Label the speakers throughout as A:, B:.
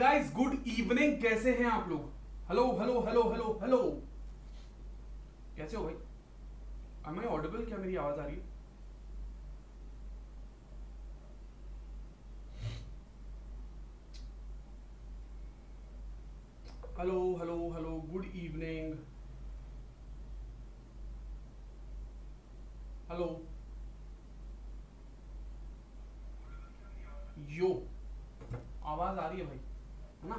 A: Guys good evening कैसे हैं आप लोग hello hello hello hello hello कैसे हो भाई आई मैं ऑडिबल क्या मेरी आवाज आ रही है hello hello hello good evening hello yo आवाज आ रही है भाई है ना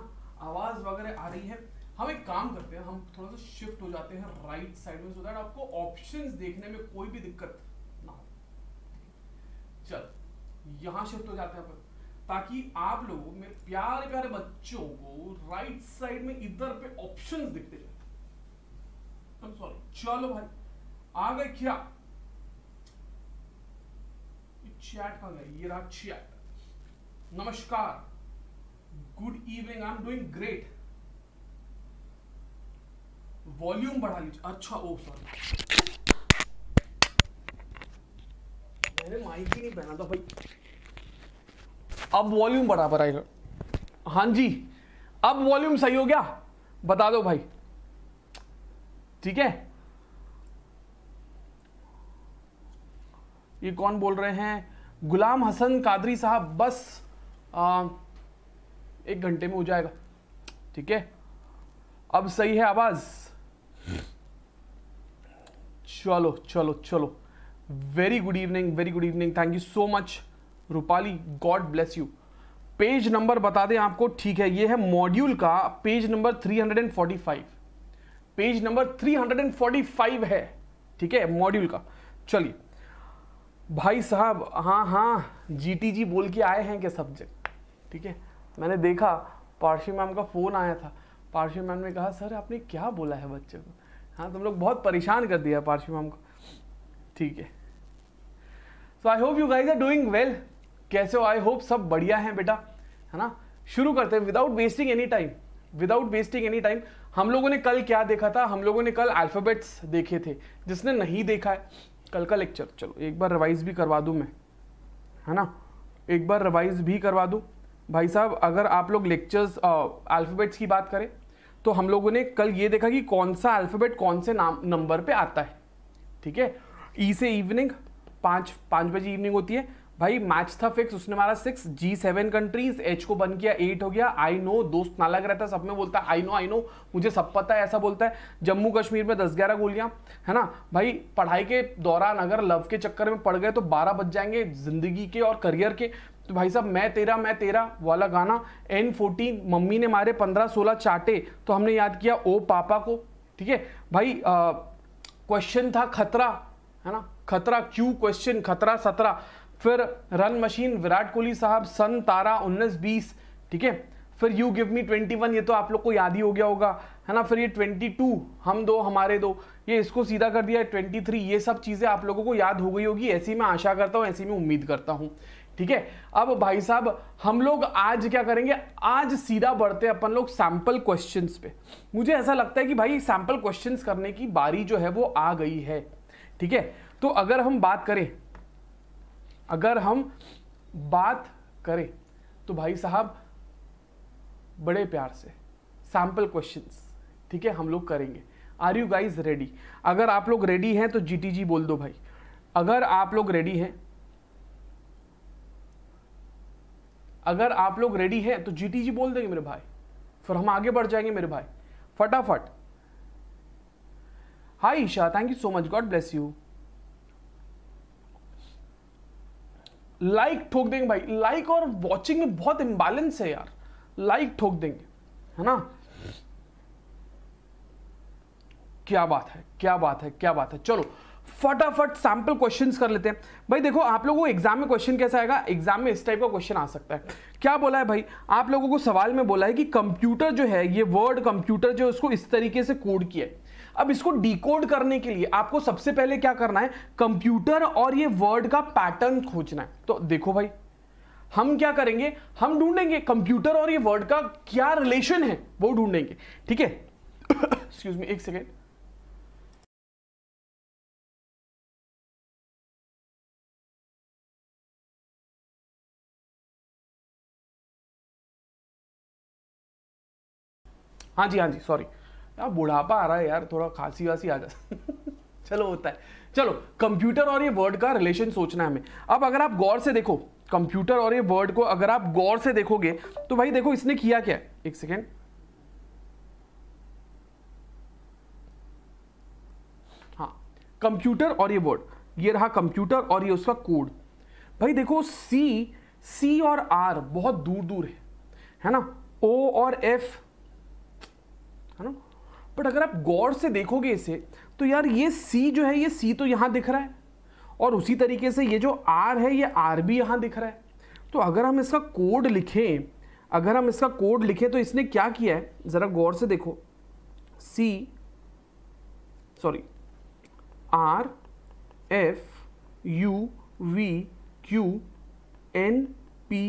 A: आवाज़ वगैरह आ रही है हम एक काम करते हैं हम थोड़ा सा शिफ्ट हो जाते हैं राइट साइड में सो दैट आपको ऑप्शंस देखने में कोई भी दिक्कत ना हो चल यहां शिफ्ट हो जाते हैं अपन ताकि आप लोगों में प्यारे प्यारे बच्चों को राइट साइड में इधर पे ऑप्शंस दिखते जाए सॉरी चलो भाई आ गए क्या चैट कहा गया ये रहा चैट नमस्कार good evening I am doing great volume बढ़ा लीजिए अच्छा ओ सॉरी मैंने माइक ही नहीं पहना था भाई अब वॉल्यूम बढ़ा पर आएगा हाँ जी अब वॉल्यूम सही हो गया बता दो भाई ठीक है ये कौन बोल रहे हैं गुलाम हसन कादरी साहब बस आ, एक घंटे में हो जाएगा ठीक है अब सही है आवाज चलो चलो चलो very good evening very good evening thank you so much Rupali God bless you page number बता दें आपको ठीक है ये है मॉड्यूल का पेज नंबर 345 पेज नंबर 345 है ठीक है मॉड्यूल का चलिए भाई साहब हाँ हाँ जीटीजी बोल के आए हैं क्या सब्जेक्ट ठीक है मैंने देखा पारसी मैम का फ़ोन आया था पारसी मैम ने कहा सर आपने क्या बोला है बच्चे को हाँ तुम लोग बहुत परेशान कर दिया पारसी मैम को ठीक है so I hope you guys are doing well कैसे हो आई होप सब बढ़िया है बेटा है ना शुरू करते हैं without wasting any time without wasting any time हम लोगों ने कल क्या देखा था हम लोगों ने कल अल्फ़ाबेट्स देखे थे जिसने नहीं देखा है कल का लेक्चर चलो एक बार रिवाइज भी करवा दूँ मैं है ना एक बार रिवाइज भी करवा दूँ भाई साहब अगर आप लोग लेक्चर्स अल्फ़ाबेट्स की बात करें तो हम लोगों ने कल ये देखा कि कौन सा अल्फ़ाबेट कौन से नाम नंबर पे आता है ठीक है ई e से इवनिंग पाँच पाँच बजे इवनिंग होती है भाई मैच था फिक्स उसने मारा सिक्स जी सेवन कंट्रीज एच को बन किया एट हो गया आई नो दोस्त नालग रहता है सब में बोलता है आई नो आई नो मुझे सब पता है ऐसा बोलता है जम्मू कश्मीर में दस ग्यारह गोलियां है ना भाई पढ़ाई के दौरान अगर लव के चक्कर में पड़ गए तो बारह बज जाएंगे जिंदगी के और करियर के तो भाई साहब मैं तेरा मैं तेरा वाला गाना एन फोर्टीन मम्मी ने मारे पंद्रह सोलह चाटे तो हमने याद किया ओ पापा को ठीक है भाई क्वेश्चन था खतरा है ना खतरा क्यू क्वेश्चन खतरा सतरा फिर रन मशीन विराट कोहली साहब सन तारा उन्नीस बीस ठीक है फिर you give me twenty one ये तो आप लोग को याद ही हो गया होगा है ना फिर ये ट्वेंटी टू हम दो हमारे दो ये इसको सीधा कर दिया है ट्वेंटी थ्री ये सब चीज़ें आप लोगों को याद हो गई होगी ऐसी मैं आशा करता हूँ ऐसी मैं उम्मीद करता हूँ ठीक है अब भाई साहब हम लोग आज क्या करेंगे आज सीधा बढ़ते हैं अपन लोग सैंपल क्वेश्चंस पे मुझे ऐसा लगता है कि भाई सैंपल क्वेश्चंस करने की बारी जो है वो आ गई है ठीक है तो अगर हम बात करें अगर हम बात करें तो भाई साहब बड़े प्यार से सैंपल क्वेश्चंस ठीक है हम लोग करेंगे आर यू गाइज रेडी अगर आप लोग रेडी हैं तो जी बोल दो भाई अगर आप लोग रेडी हैं अगर आप लोग रेडी हैं तो जी बोल देंगे मेरे भाई फिर हम आगे बढ़ जाएंगे मेरे भाई फटाफट hi Isha thank you so much God bless you like ठोक देंगे भाई लाइक और वॉचिंग में बहुत इम्बैलेंस है यार लाइक ठोक देंगे है ना क्या बात है क्या बात है क्या बात है चलो फटाफट सैम्पल क्वेश्चंस कर लेते हैं भाई देखो आप लोगों को एग्जाम में क्वेश्चन कैसा आएगा एग्जाम में इस टाइप का क्वेश्चन आ सकता है क्या बोला है भाई आप लोगों को सवाल में बोला है कि कंप्यूटर जो है ये वर्ड कंप्यूटर जो उसको इस तरीके से कोड किया है अब इसको डिकोड करने के लिए आपको सबसे पहले क्या करना है कंप्यूटर और ये वर्ड का पैटर्न खोजना है तो देखो भाई हम क्या करेंगे हम ढूंढेंगे कंप्यूटर और ये वर्ड का क्या रिलेशन है वो ढूंढेंगे ठीक है एक सेकेंड हाँ जी हाँ जी सॉरी यार बुढ़ापा आ रहा है यार थोड़ा खांसी वासी आ जाता चलो होता है चलो कंप्यूटर और ये वर्ड का रिलेशन सोचना है हमें अब अगर आप गौर से देखो कंप्यूटर और ये वर्ड को अगर आप गौर से देखोगे तो भाई देखो इसने किया क्या एक सेकेंड हाँ कंप्यूटर और ये वर्ड ये रहा कंप्यूटर और ये उसका कोड भाई देखो सी सी और आर बहुत दूर दूर है है ना ओ और एफ है ना बट अगर आप गौर से देखोगे इसे तो यार ये सी जो है ये सी तो यहाँ दिख रहा है और उसी तरीके से ये जो आर है ये आर भी यहाँ दिख रहा है तो अगर हम इसका कोड लिखें अगर हम इसका कोड लिखें तो इसने क्या किया है ज़रा गौर से देखो C sorry R F U V Q N P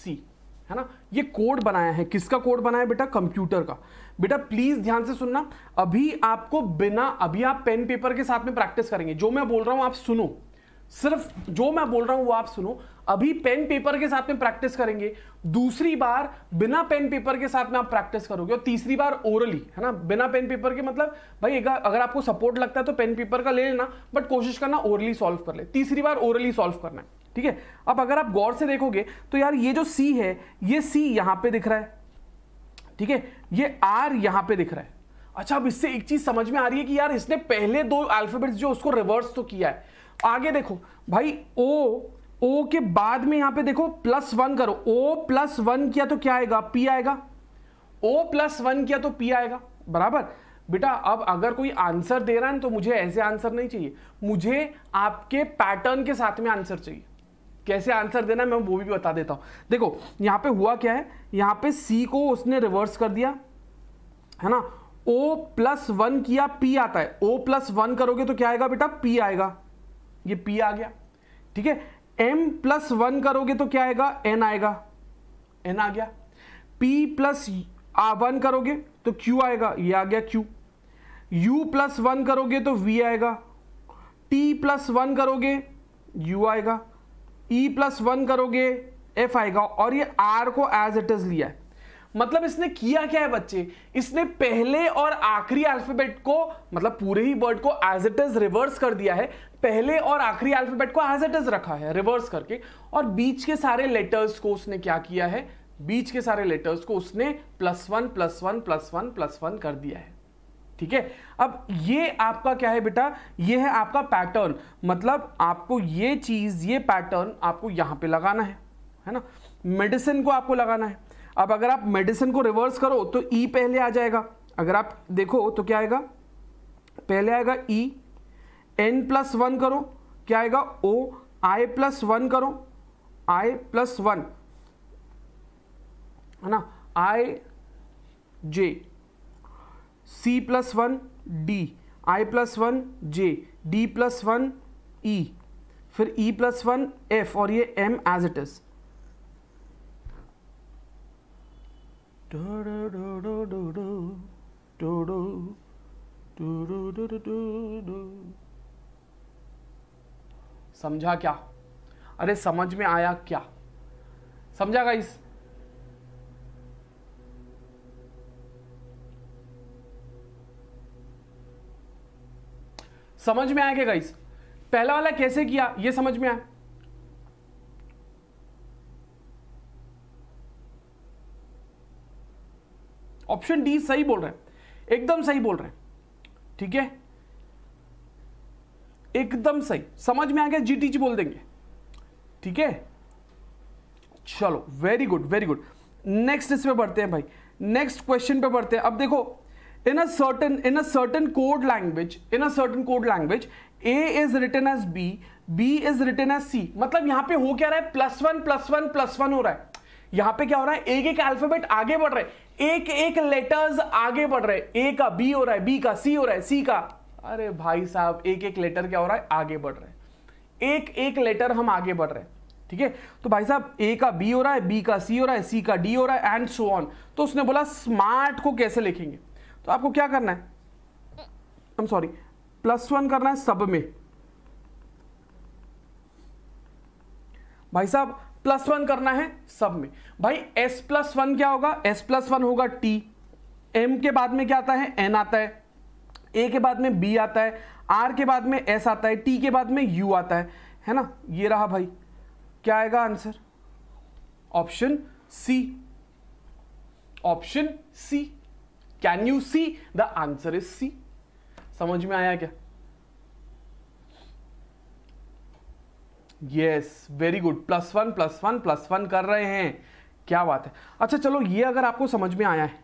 A: C है ना ये कोड बनाया है किसका कोड बनाया बेटा कंप्यूटर का बेटा प्लीज ध्यान से सुनना अभी आपको बिना अभी आप पेन पेपर के साथ में प्रैक्टिस करेंगे जो मैं बोल रहा हूं आप सुनो सिर्फ जो मैं बोल रहा हूं वो आप सुनो अभी पेन पेपर के साथ में प्रैक्टिस करेंगे दूसरी बार बिना पेन पेपर के साथ में आप प्रैक्टिस करोगे और तीसरी बार ओरली है ना बिना पेन पेपर के मतलब भाई अगर आपको सपोर्ट लगता है तो पेन पेपर का ले लेना बट कोशिश करना ओरली सॉल्व कर ले तीसरी बार ओरली सॉल्व करना है ठीक है अब अगर आप गौर से देखोगे तो यार ये जो सी है ये सी यहां पर दिख रहा है ठीक है ये आर यहां पे दिख रहा है अच्छा अब इससे एक चीज समझ में आ रही है कि यार इसने पहले दो अल्फाबेट्स जो उसको रिवर्स तो किया है आगे देखो भाई ओ ओ के बाद में यहां पे देखो प्लस वन करो ओ प्लस वन किया तो क्या आएगा पी आएगा ओ प्लस वन किया तो पी आएगा बराबर बेटा अब अगर कोई आंसर दे रहा है तो मुझे ऐसे आंसर नहीं चाहिए मुझे आपके पैटर्न के साथ में आंसर चाहिए कैसे आंसर देना मैं वो भी बता देता हूँ देखो यहाँ पे हुआ क्या है यहाँ पे सी को उसने रिवर्स कर दिया है ना ओ प्लस वन किया पी आता है ओ प्लस वन करोगे तो क्या आएगा बेटा पी आएगा ये पी आ गया ठीक है एम प्लस वन करोगे तो क्या आएगा एन आएगा एन आ गया पी प्लस वन करोगे तो क्यू आएगा ये आ गया क्यू यू प्लस वन करोगे तो वी आएगा टी प्लस वन करोगे यू आएगा ई प्लस वन करोगे एफ आएगा और ये आर को एज इट इज लिया है मतलब इसने किया क्या है बच्चे इसने पहले और आखिरी अल्फाबेट को मतलब पूरे ही वर्ड को एज इट इज रिवर्स कर दिया है पहले और आखिरी अल्फाबेट को एज इट इज रखा है रिवर्स करके और बीच के सारे लेटर्स को उसने क्या किया है बीच के सारे लेटर्स को उसने plus one plus one plus one plus one कर दिया है ठीक है अब ये आपका क्या है बेटा ये है आपका पैटर्न मतलब आपको ये चीज़ ये पैटर्न आपको यहां पे लगाना है है ना मेडिसिन को आपको लगाना है अब अगर आप मेडिसिन को रिवर्स करो तो ई e पहले आ जाएगा अगर आप देखो तो क्या आएगा पहले आएगा ई एन प्लस वन करो क्या आएगा ओ आई प्लस वन करो आई प्लस वन है ना I J C plus one D I plus one J D plus one E फिर ई प्लस वन एफ और ये एम एज इट इज समझा क्या अरे समझ में आया क्या समझा गाइस समझ में आया क्या गाइस पहला वाला कैसे किया ये समझ में आया ऑप्शन डी सही बोल रहे हैं एकदम सही बोल रहे हैं ठीक है एकदम सही समझ में आ गया जीटीजी बोल देंगे ठीक है चलो very good very good next इस पे बढ़ते हैं भाई नेक्स्ट क्वेश्चन पे बढ़ते हैं अब देखो in a certain in a certain code language in a certain code language a is written as b b is written as c matlab yahan pe ho kya raha hai plus 1 plus 1 plus 1 ho raha hai यहां पे क्या हो रहा है एक एक alphabet आगे बढ़ रहे एक एक लेटर्स आगे बढ़ रहे ए का बी हो रहा है बी का सी हो रहा है सी का अरे भाई साहब एक एक लेटर क्या हो रहा है आगे बढ़ रहे हैं एक एक लेटर हम आगे बढ़ रहे हैं ठीक है तो भाई साहब ए का बी हो रहा है बी का सी हो रहा है सी का डी हो रहा है एंड सो ऑन तो उसने बोला स्मार्ट को कैसे लिखेंगे तो आपको क्या करना है I am sorry plus one करना है सब में भाई साहब प्लस वन करना है सब में भाई एस प्लस वन क्या होगा एस प्लस वन होगा टी एम के बाद में क्या आता है एन आता है ए के बाद में बी आता है आर के बाद में एस आता है टी के बाद में यू आता है है ना ये रहा भाई क्या आएगा answer option C option C can you see the answer is C समझ में आया क्या yes very good plus one plus one plus one कर रहे हैं क्या बात है अच्छा चलो ये अगर आपको समझ में आया है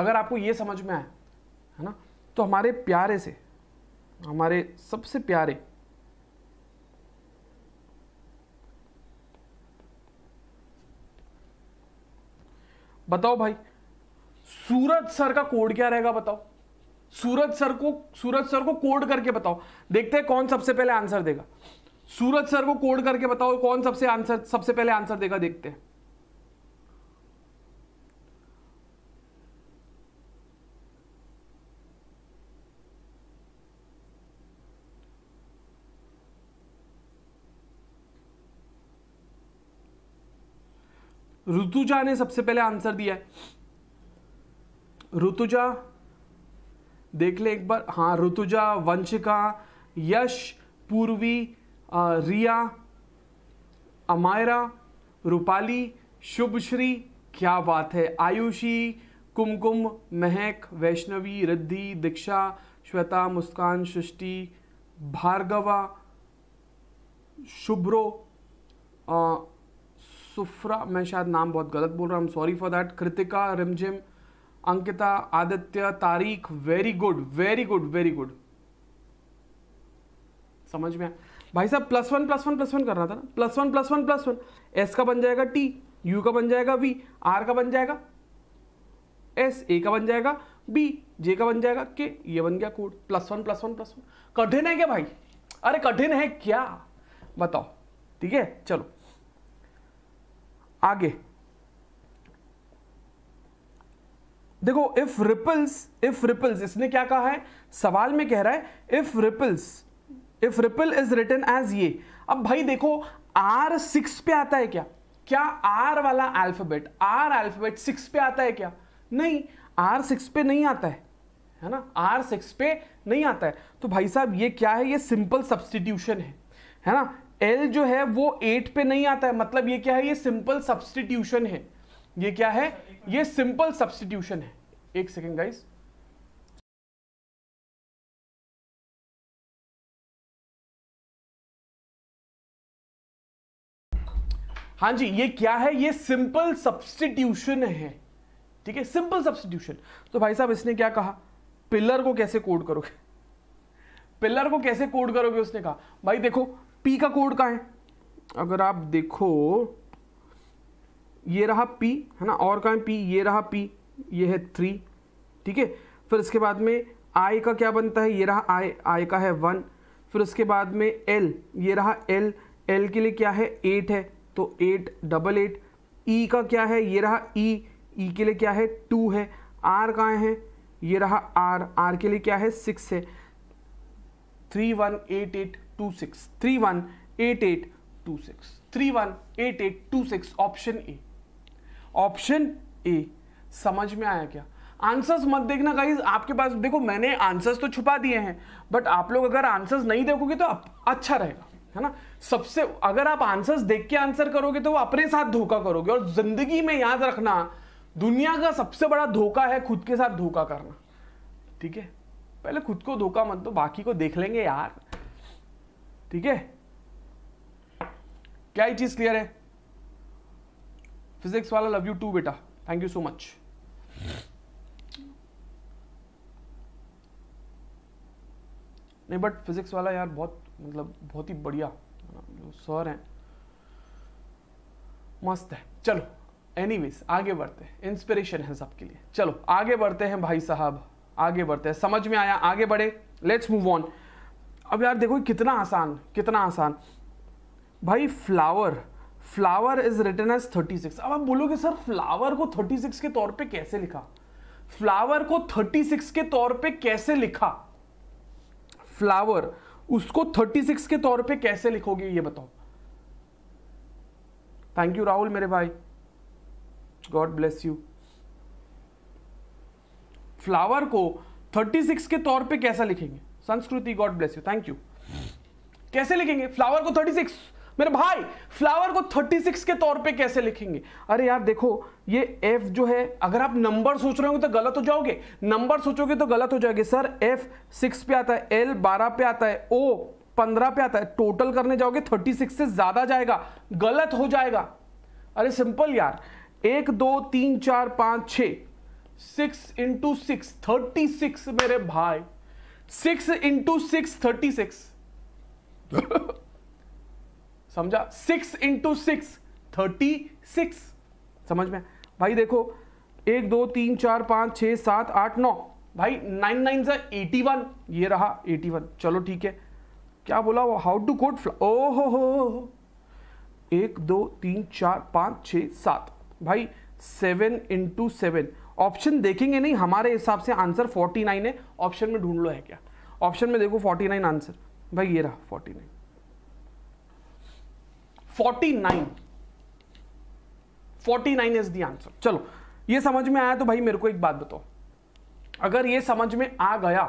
A: अगर आपको ये समझ में आया है ना तो हमारे प्यारे से हमारे सबसे प्यारे बताओ भाई सूरज सर का कोड क्या रहेगा बताओ सूरज सर को सूरज सर को कोड करके बताओ देखते हैं कौन सबसे पहले आंसर देगा सूरज सर को कोड करके बताओ कौन सबसे आंसर सबसे पहले आंसर देगा देखते हैं ऋतुजा ने सबसे पहले आंसर दिया है ऋतुजा देख ले एक बार हाँ ऋतुजा वंशिका यश पूर्वी रिया अमायरा रूपाली शुभश्री क्या बात है आयुषी कुमकुम महक वैष्णवी रिद्धि दीक्षा श्वेता मुस्कान सृष्टि भार्गवा शुभ्रो सुफ्रा मैं शायद नाम बहुत गलत बोल रहा हूँ सॉरी फॉर दैट कृतिका रिमझिम अंकिता आदित्य तारीख very good very good very good समझ में भाई साहब plus one plus one plus one करना था ना plus one plus one plus one S का बन जाएगा टी यू का बन जाएगा वी आर का बन जाएगा एस ए का बन जाएगा बी जे का बन जाएगा के ये बन गया code plus one plus one plus one कठिन है क्या भाई अरे कठिन है क्या बताओ ठीक है चलो आगे देखो इफ रिपल्स इफ रिपल्स इसने क्या कहा है सवाल में कह रहा है if ripples if ripple is written as ये अब भाई देखो आर सिक्स पे आता है क्या क्या आर वाला अल्फाबेट आर अल्फाबेट सिक्स पे आता है क्या नहीं आर सिक्स पे नहीं आता है है ना आर सिक्स पे नहीं आता है तो भाई साहब ये क्या है ये सिंपल सब्सटीट्यूशन है है ना एल जो है वो एट पे नहीं आता है मतलब ये क्या है ये सिंपल सब्सटीट्यूशन है ये क्या है ये सिंपल सब्सटीट्यूशन है एक सेकेंड गाइस हाँ जी ये क्या है ये सिंपल सब्सटीट्यूशन है ठीक है सिंपल सब्सटीट्यूशन तो भाई साहब इसने क्या कहा पिलर को कैसे कोड करोगे पिलर को कैसे कोड करोगे उसने कहा भाई देखो पी का कोड कहा है अगर आप देखो ये रहा पी है ना और कहा पी ये रहा पी ये है थ्री ठीक है फिर इसके बाद में I का क्या बनता है ये रहा I I का है वन फिर उसके बाद में एल ये रहा एल एल के लिए क्या है एट है तो एट डबल एट ई का क्या है ये रहा ई e, ई e के लिए क्या है टू है आर कहाँ है ये रहा आर आर के लिए क्या है सिक्स है three one eight eight two six three one eight eight two six three one eight eight two six option A option A समझ में आया क्या आंसर्स मत देखना गाइज आपके पास देखो मैंने आंसर्स तो छुपा दिए हैं बट आप लोग अगर आंसर्स नहीं देखोगे तो अच्छा रहेगा है ना सबसे अगर आप आंसर्स देख के आंसर करोगे तो अपने साथ धोखा करोगे और जिंदगी में याद रखना दुनिया का सबसे बड़ा धोखा है खुद के साथ धोखा करना ठीक है पहले खुद को धोखा मत दो बाकी को देख लेंगे यार ठीक है क्या ये चीज क्लियर है Physics Wallah love you too बेटा थैंक यू सो मच नहीं बट फिजिक्स वाला यार बहुत मतलब बहुत ही बढ़िया जो सर हैं मस्त है चलो एनी आगे बढ़ते हैं इंस्पिरेशन है सबके लिए चलो आगे बढ़ते हैं भाई साहब आगे बढ़ते हैं समझ में आया आगे बढ़े लेट्स मूव ऑन अब यार देखो कितना आसान कितना आसान भाई flower flower is written as thirty six अब आप बोलोगे सर फ्लावर को थर्टी सिक्स के तौर पे कैसे लिखा फ्लावर को थर्टी सिक्स के तौर पे कैसे लिखा फ्लावर उसको थर्टी सिक्स के तौर पे कैसे लिखोगे ये बताओ थैंक यू राहुल मेरे भाई गॉड ब्लेस यू फ्लावर को थर्टी सिक्स के तौर पे कैसा लिखेंगे Sanskriti God bless you thank you कैसे लिखेंगे फ्लावर को थर्टी सिक्स मेरे भाई फ्लावर को 36 के तौर पे कैसे लिखेंगे अरे यार देखो ये एफ जो है अगर आप नंबर सोच रहे हो तो गलत हो जाओगे नंबर सोचोगे तो गलत हो जाएंगे सर एफ सिक्स पे आता है एल बारह पे आता है ओ पंद्रह पे आता है टोटल करने जाओगे थर्टी सिक्स से ज्यादा जाएगा गलत हो जाएगा अरे सिंपल यार एक दो तीन चार पांच छ six into six thirty six मेरे भाई six into six thirty six समझा six into six thirty six समझ में भाई देखो एक दो तीन चार पाँच छ सात आठ नौ भाई नाइन नाइन सा एटी वन ये रहा एटी वन चलो ठीक है क्या बोला वो हाउ टू कोड ओ हो हो एक दो तीन चार पाँच छ सात भाई सेवन इंटू सेवन ऑप्शन देखेंगे नहीं हमारे हिसाब से आंसर फोर्टी नाइन है ऑप्शन में ढूंढ लो है क्या ऑप्शन में देखो फोर्टी नाइन आंसर भाई ये रहा forty nine forty nine forty nine is the answer चलो ये समझ में आया तो भाई मेरे को एक बात बताओ अगर ये समझ में आ गया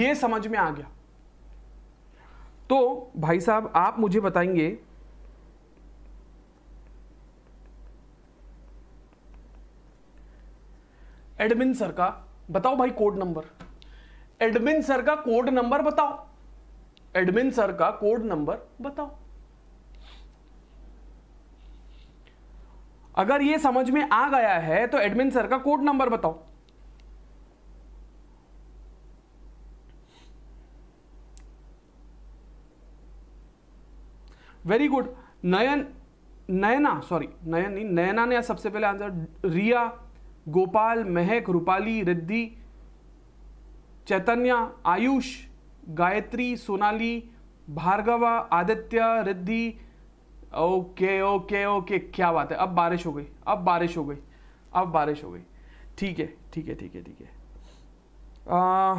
A: ये समझ में आ गया तो भाई साहब आप मुझे बताएंगे एडमिन सर का बताओ भाई कोड नंबर एडमिन सर का कोड नंबर बताओ एडमिन सर का कोड नंबर बताओ अगर ये समझ में आ गया है तो एडमिन सर का कोड नंबर बताओ very good Nayan Nayana sorry Nayan नहीं नयना ने सबसे पहले answer Riya Gopal Mahak Rupali Riddhi Chaitanya Ayush Gayatri Sonali Bhargava Aditya Riddhi okay okay okay क्या बात है अब बारिश हो गई अब बारिश हो गई अब बारिश हो गई ठीक है ठीक है ठीक है ठीक है आ,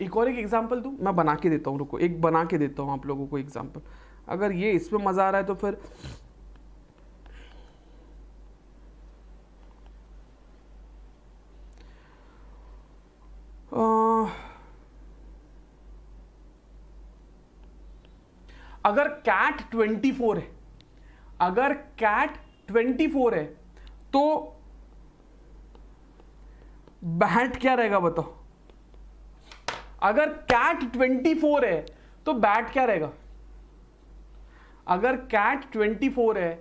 A: एक और एक एग्जाम्पल दूँ मैं बना के देता हूँ रुको एक बना के देता हूँ आप लोगों को एग्जाम्पल अगर ये इसमें मज़ा आ रहा है तो फिर अगर कैट 24 है अगर कैट 24 है तो बैट क्या रहेगा बताओ अगर कैट 24 है तो बैट क्या रहेगा अगर कैट 24 है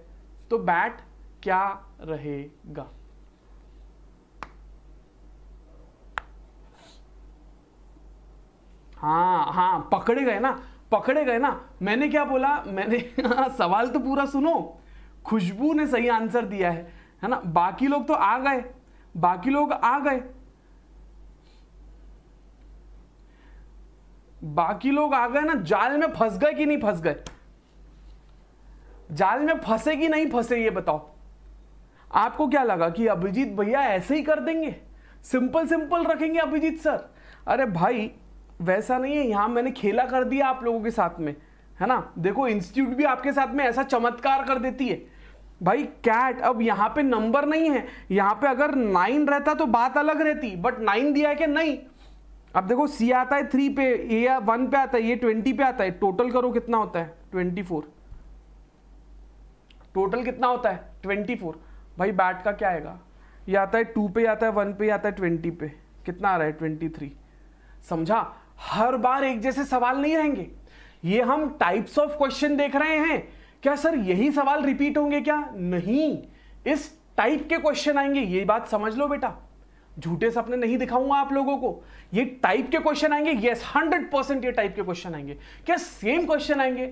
A: तो बैट क्या रहेगा हाँ हाँ पकड़े गए ना पकड़े गए ना मैंने क्या बोला मैंने हाँ, सवाल तो पूरा सुनो खुशबू ने सही आंसर दिया है है ना बाकी लोग तो आ गए बाकी लोग आ गए बाकी लोग आ गए ना जाल में फंस गए कि नहीं फंस गए जाल में फंसे कि नहीं फंसे ये बताओ आपको क्या लगा कि अभिजीत भैया ऐसे ही कर देंगे सिंपल सिंपल रखेंगे अभिजीत सर अरे भाई वैसा नहीं है यहाँ मैंने खेला कर दिया आप लोगों के साथ में है ना देखो इंस्टीट्यूट भी आपके साथ में ऐसा चमत्कार कर देती है भाई कैट अब यहाँ पे नंबर नहीं है यहाँ पे अगर नाइन रहता तो बात अलग रहती बट नाइन दिया है कि नहीं अब देखो सी आता है थ्री पे ए वन पे आता है ये ट्वेंटी पे आता है टोटल करो कितना होता है ट्वेंटी फोर टोटल कितना होता है ट्वेंटी फोर भाई बैट का क्या आएगा ये आता है टू पे आता है वन पे आता है ट्वेंटी पे कितना आ रहा है ट्वेंटी थ्री समझा हर बार एक जैसे सवाल नहीं रहेंगे ये हम टाइप्स ऑफ क्वेश्चन देख रहे हैं क्या सर यही सवाल रिपीट होंगे क्या नहीं इस टाइप के क्वेश्चन आएंगे ये बात समझ लो बेटा झूठे सपने नहीं दिखाऊंगा आप लोगों को ये टाइप के क्वेश्चन आएंगे यस हंड्रेड परसेंट ये टाइप के क्वेश्चन आएंगे क्या सेम क्वेश्चन आएंगे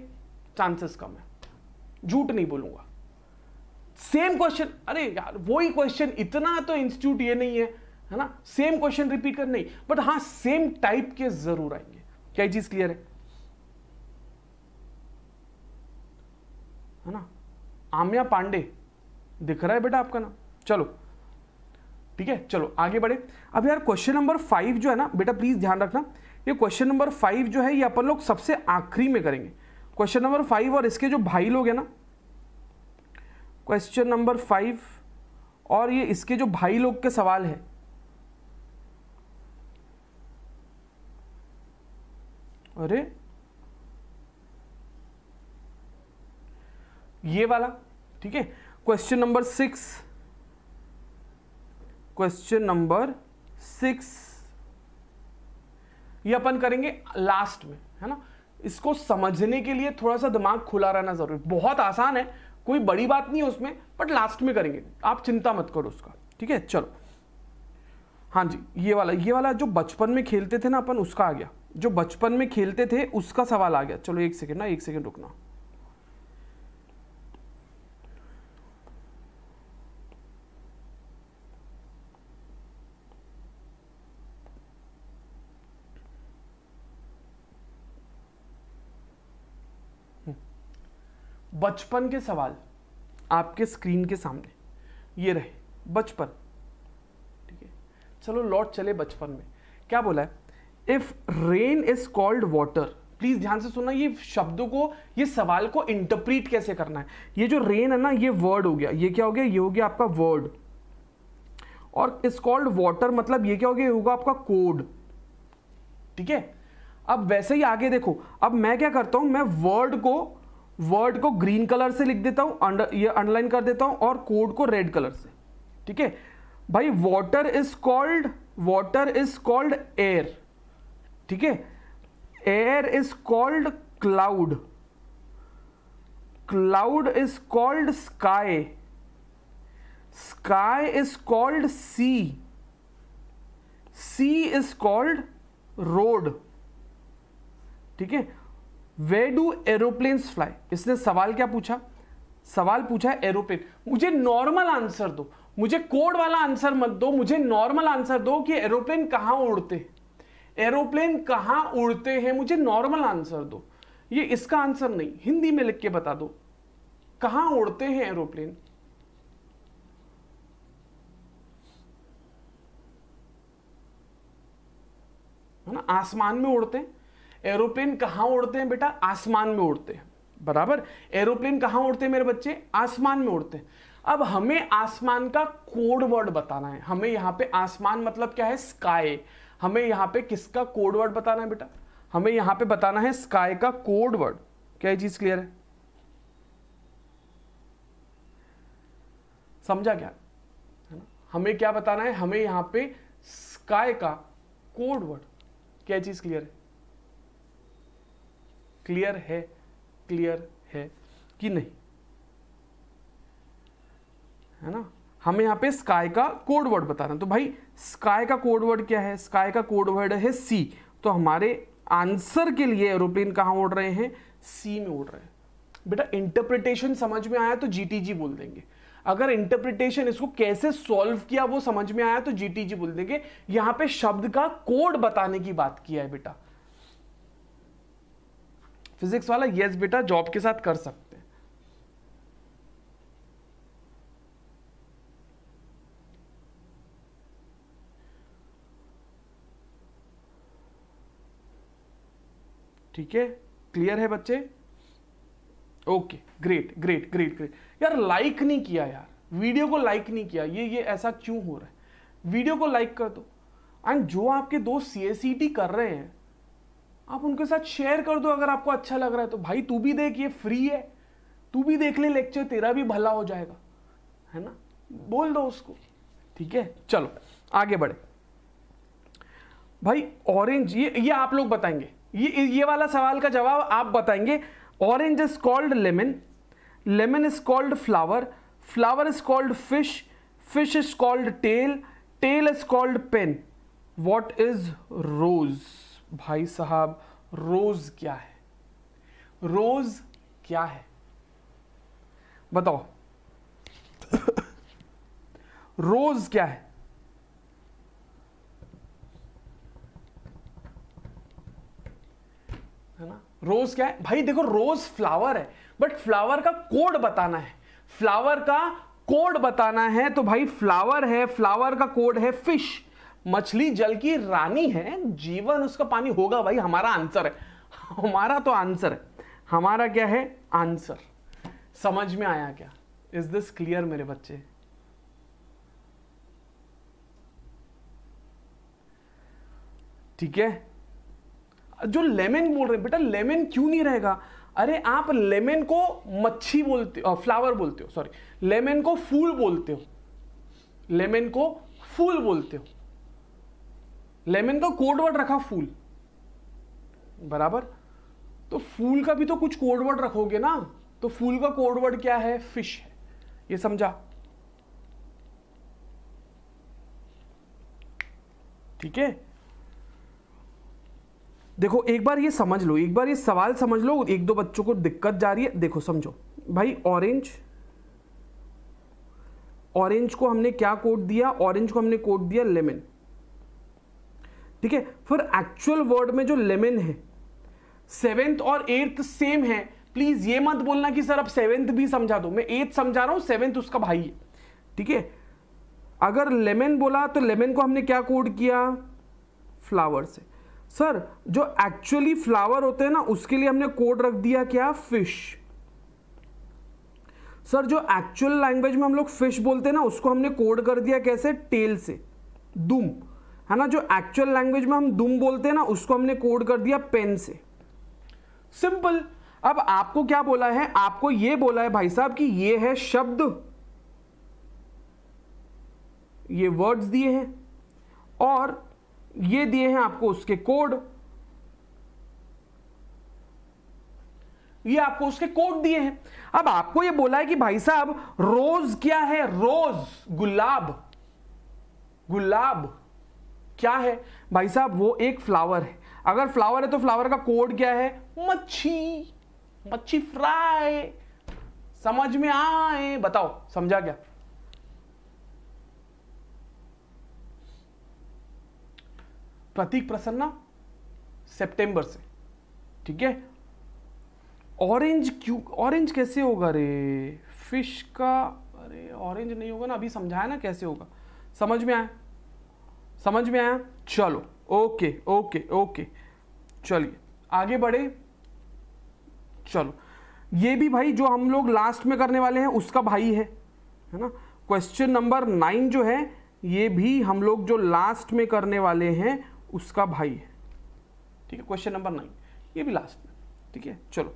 A: चांसेस कम है झूठ नहीं बोलूंगा सेम क्वेश्चन अरे यार वही क्वेश्चन इतना तो इंस्टीट्यूट ये नहीं है है ना सेम क्वेश्चन रिपीट कर नहीं बट हां सेम टाइप के जरूर आएंगे क्या चीज क्लियर है है ना आम्या पांडे दिख रहा है बेटा आपका नाम चलो ठीक है चलो आगे बढ़े अब यार क्वेश्चन नंबर फाइव जो है ना बेटा प्लीज ध्यान रखना ये क्वेश्चन नंबर फाइव जो है ये अपन लोग सबसे आखिरी में करेंगे क्वेश्चन नंबर फाइव और इसके जो भाई लोग हैं ना क्वेश्चन नंबर फाइव और ये इसके जो भाई लोग के सवाल है अरे ये वाला ठीक है question number six question number six ये अपन करेंगे लास्ट में है ना इसको समझने के लिए थोड़ा सा दिमाग खुला रहना जरूरी बहुत आसान है कोई बड़ी बात नहीं है उसमें बट लास्ट में करेंगे आप चिंता मत करो उसका ठीक है चलो हाँ जी ये वाला ये वाला जो बचपन में खेलते थे ना अपन उसका आ गया जो बचपन में खेलते थे उसका सवाल आ गया चलो एक सेकेंड ना एक सेकेंड रुकना हम्म। बचपन के सवाल आपके स्क्रीन के सामने ये रहे बचपन ठीक है चलो लौट चले बचपन में क्या बोला है if rain is called water please ध्यान से सुनना ये शब्दों को ये सवाल को इंटरप्रीट कैसे करना है ये जो रेन है ना ये वर्ड हो गया ये क्या हो गया ये हो गया आपका वर्ड और इज कॉल्ड वॉटर मतलब ये क्या हो गया ये होगा आपका कोड ठीक है अब वैसे ही आगे देखो अब मैं क्या करता हूं मैं वर्ड को वर्ड को ग्रीन कलर से लिख देता हूं अंडर ये अंडरलाइन कर देता हूं और कोड को रेड कलर से ठीक है भाई water is called water is called air ठीक है air is called cloud cloud is called sky sky is called sea sea is called road ठीक है वे डू एरोप्लेन्स फ्लाई इसने सवाल क्या पूछा सवाल पूछा है एरोप्लेन मुझे नॉर्मल आंसर दो मुझे कोड वाला आंसर मत दो मुझे नॉर्मल आंसर दो कि एरोप्लेन कहां उड़ते हैं एरोप्लेन कहाँ उड़ते हैं मुझे नॉर्मल आंसर दो ये इसका आंसर नहीं हिंदी में लिख के बता दो कहाँ उड़ते हैं एरोप्लेन है ना आसमान में उड़ते हैं एरोप्लेन कहाँ उड़ते हैं बेटा आसमान में उड़ते हैं बराबर एरोप्लेन कहाँ उड़ते हैं मेरे बच्चे आसमान में उड़ते हैं अब हमें आसमान का कोड वर्ड बताना है हमें यहाँ पे आसमान मतलब क्या है स्काई हमें यहाँ पे किसका कोड वर्ड बताना है बेटा हमें यहाँ पे बताना है स्काई का कोड वर्ड क्या ये चीज़ क्लियर है समझा क्या है ना हमें क्या बताना है हमें यहाँ पे स्काई का कोड वर्ड क्या चीज़ क्लियर है क्लियर है क्लियर है कि नहीं है ना हमें यहाँ पे स्काई का कोड वर्ड हैं तो भाई स्काई का कोडवर्ड क्या है स्काई का कोडवर्ड है सी तो हमारे आंसर के लिए एरोप्लेन कहाँ उड़ रहे हैं सी में उड़ रहे हैं बेटा इंटरप्रिटेशन समझ में आया तो जीटीजी बोल देंगे अगर इंटरप्रिटेशन इसको कैसे सॉल्व किया वो समझ में आया तो जीटीजी बोल देंगे यहां पे शब्द का कोड बताने की बात किया है बेटा फिजिक्स वाला यस बेटा जॉब के साथ कर सकते ठीक है क्लियर है बच्चे okay great great great great यार लाइक नहीं किया यार वीडियो को लाइक नहीं किया ये ये ऐसा क्यों हो रहा है वीडियो को लाइक कर दो एंड जो आपके दोस्त सी एस कर रहे हैं आप उनके साथ शेयर कर दो अगर आपको अच्छा लग रहा है तो भाई तू भी देख ये फ्री है तू भी देख ले लेक्चर तेरा भी भला हो जाएगा है ना बोल दो उसको ठीक है चलो आगे बढ़े भाई ऑरेंज ये ये आप लोग बताएंगे ये ये वाला सवाल का जवाब आप बताएंगे orange is called lemon lemon is called flower flower is called fish fish is called tail tail is called pen what is rose भाई साहब रोज क्या है रोज क्या है बताओ रोज क्या है है ना रोज क्या है भाई देखो रोज फ्लावर है बट फ्लावर का कोड बताना है फ्लावर का कोड बताना है तो भाई फ्लावर है फ्लावर का कोड है फिश मछली जल की रानी है जीवन उसका पानी होगा भाई हमारा आंसर है हमारा तो आंसर है हमारा क्या है आंसर समझ में आया क्या इज दिस क्लियर मेरे बच्चे ठीक है जो लेमन बोल रहे बेटा लेमन क्यों नहीं रहेगा अरे आप लेमन को मच्छी बोलते हो फ्लावर बोलते हो सॉरी लेमन को फूल बोलते हो लेमन को फूल बोलते हो लेमन का कोडवर्ड रखा फूल बराबर तो फूल का भी तो कुछ कोडवर्ड रखोगे ना तो फूल का कोडवर्ड क्या है फिश है ये समझा ठीक है देखो एक बार ये समझ लो एक बार ये सवाल समझ लो एक दो बच्चों को दिक्कत जा रही है देखो समझो भाई ऑरेंज ऑरेंज को हमने क्या कोड दिया ऑरेंज को हमने कोड दिया लेमन ठीक है फिर एक्चुअल वर्ड में जो लेमन है सेवेंथ और एट्थ सेम है प्लीज ये मत बोलना कि सर अब सेवेंथ भी समझा दो मैं एट्थ समझा रहा हूं सेवेंथ उसका भाई है ठीक है अगर लेमन बोला तो लेमन को हमने क्या कोड किया फ्लावर से सर जो एक्चुअली फ्लावर होते हैं ना उसके लिए हमने कोड रख दिया क्या फिश सर जो एक्चुअल लैंग्वेज में हम लोग फिश बोलते हैं ना उसको हमने कोड कर दिया कैसे टेल से दुम है ना जो एक्चुअल लैंग्वेज में हम दुम बोलते हैं ना उसको हमने कोड कर दिया पेन से सिंपल अब आपको क्या बोला है आपको ये बोला है भाई साहब कि ये है शब्द ये वर्ड्स दिए हैं और ये दिए हैं आपको उसके कोड ये आपको उसके कोड दिए हैं अब आपको ये बोला है कि भाई साहब रोज क्या है रोज गुलाब गुलाब क्या है भाई साहब वो एक फ्लावर है अगर फ्लावर है तो फ्लावर का कोड क्या है मच्छी मच्छी फ्राई समझ में आए बताओ समझा क्या प्रतीक प्रसन्ना सितंबर से ठीक है ऑरेंज क्यों ऑरेंज कैसे होगा रे फिश का अरे ऑरेंज नहीं होगा ना अभी समझाया ना कैसे होगा समझ में आया समझ में आया चलो ओके ओके ओके चलिए आगे बढ़े चलो ये भी भाई जो हम लोग लास्ट में करने वाले हैं उसका भाई है है ना क्वेश्चन नंबर नाइन जो है ये भी हम लोग जो लास्ट में करने वाले हैं उसका भाई है ठीक है क्वेश्चन नंबर नाइन ये भी लास्ट में ठीक है चलो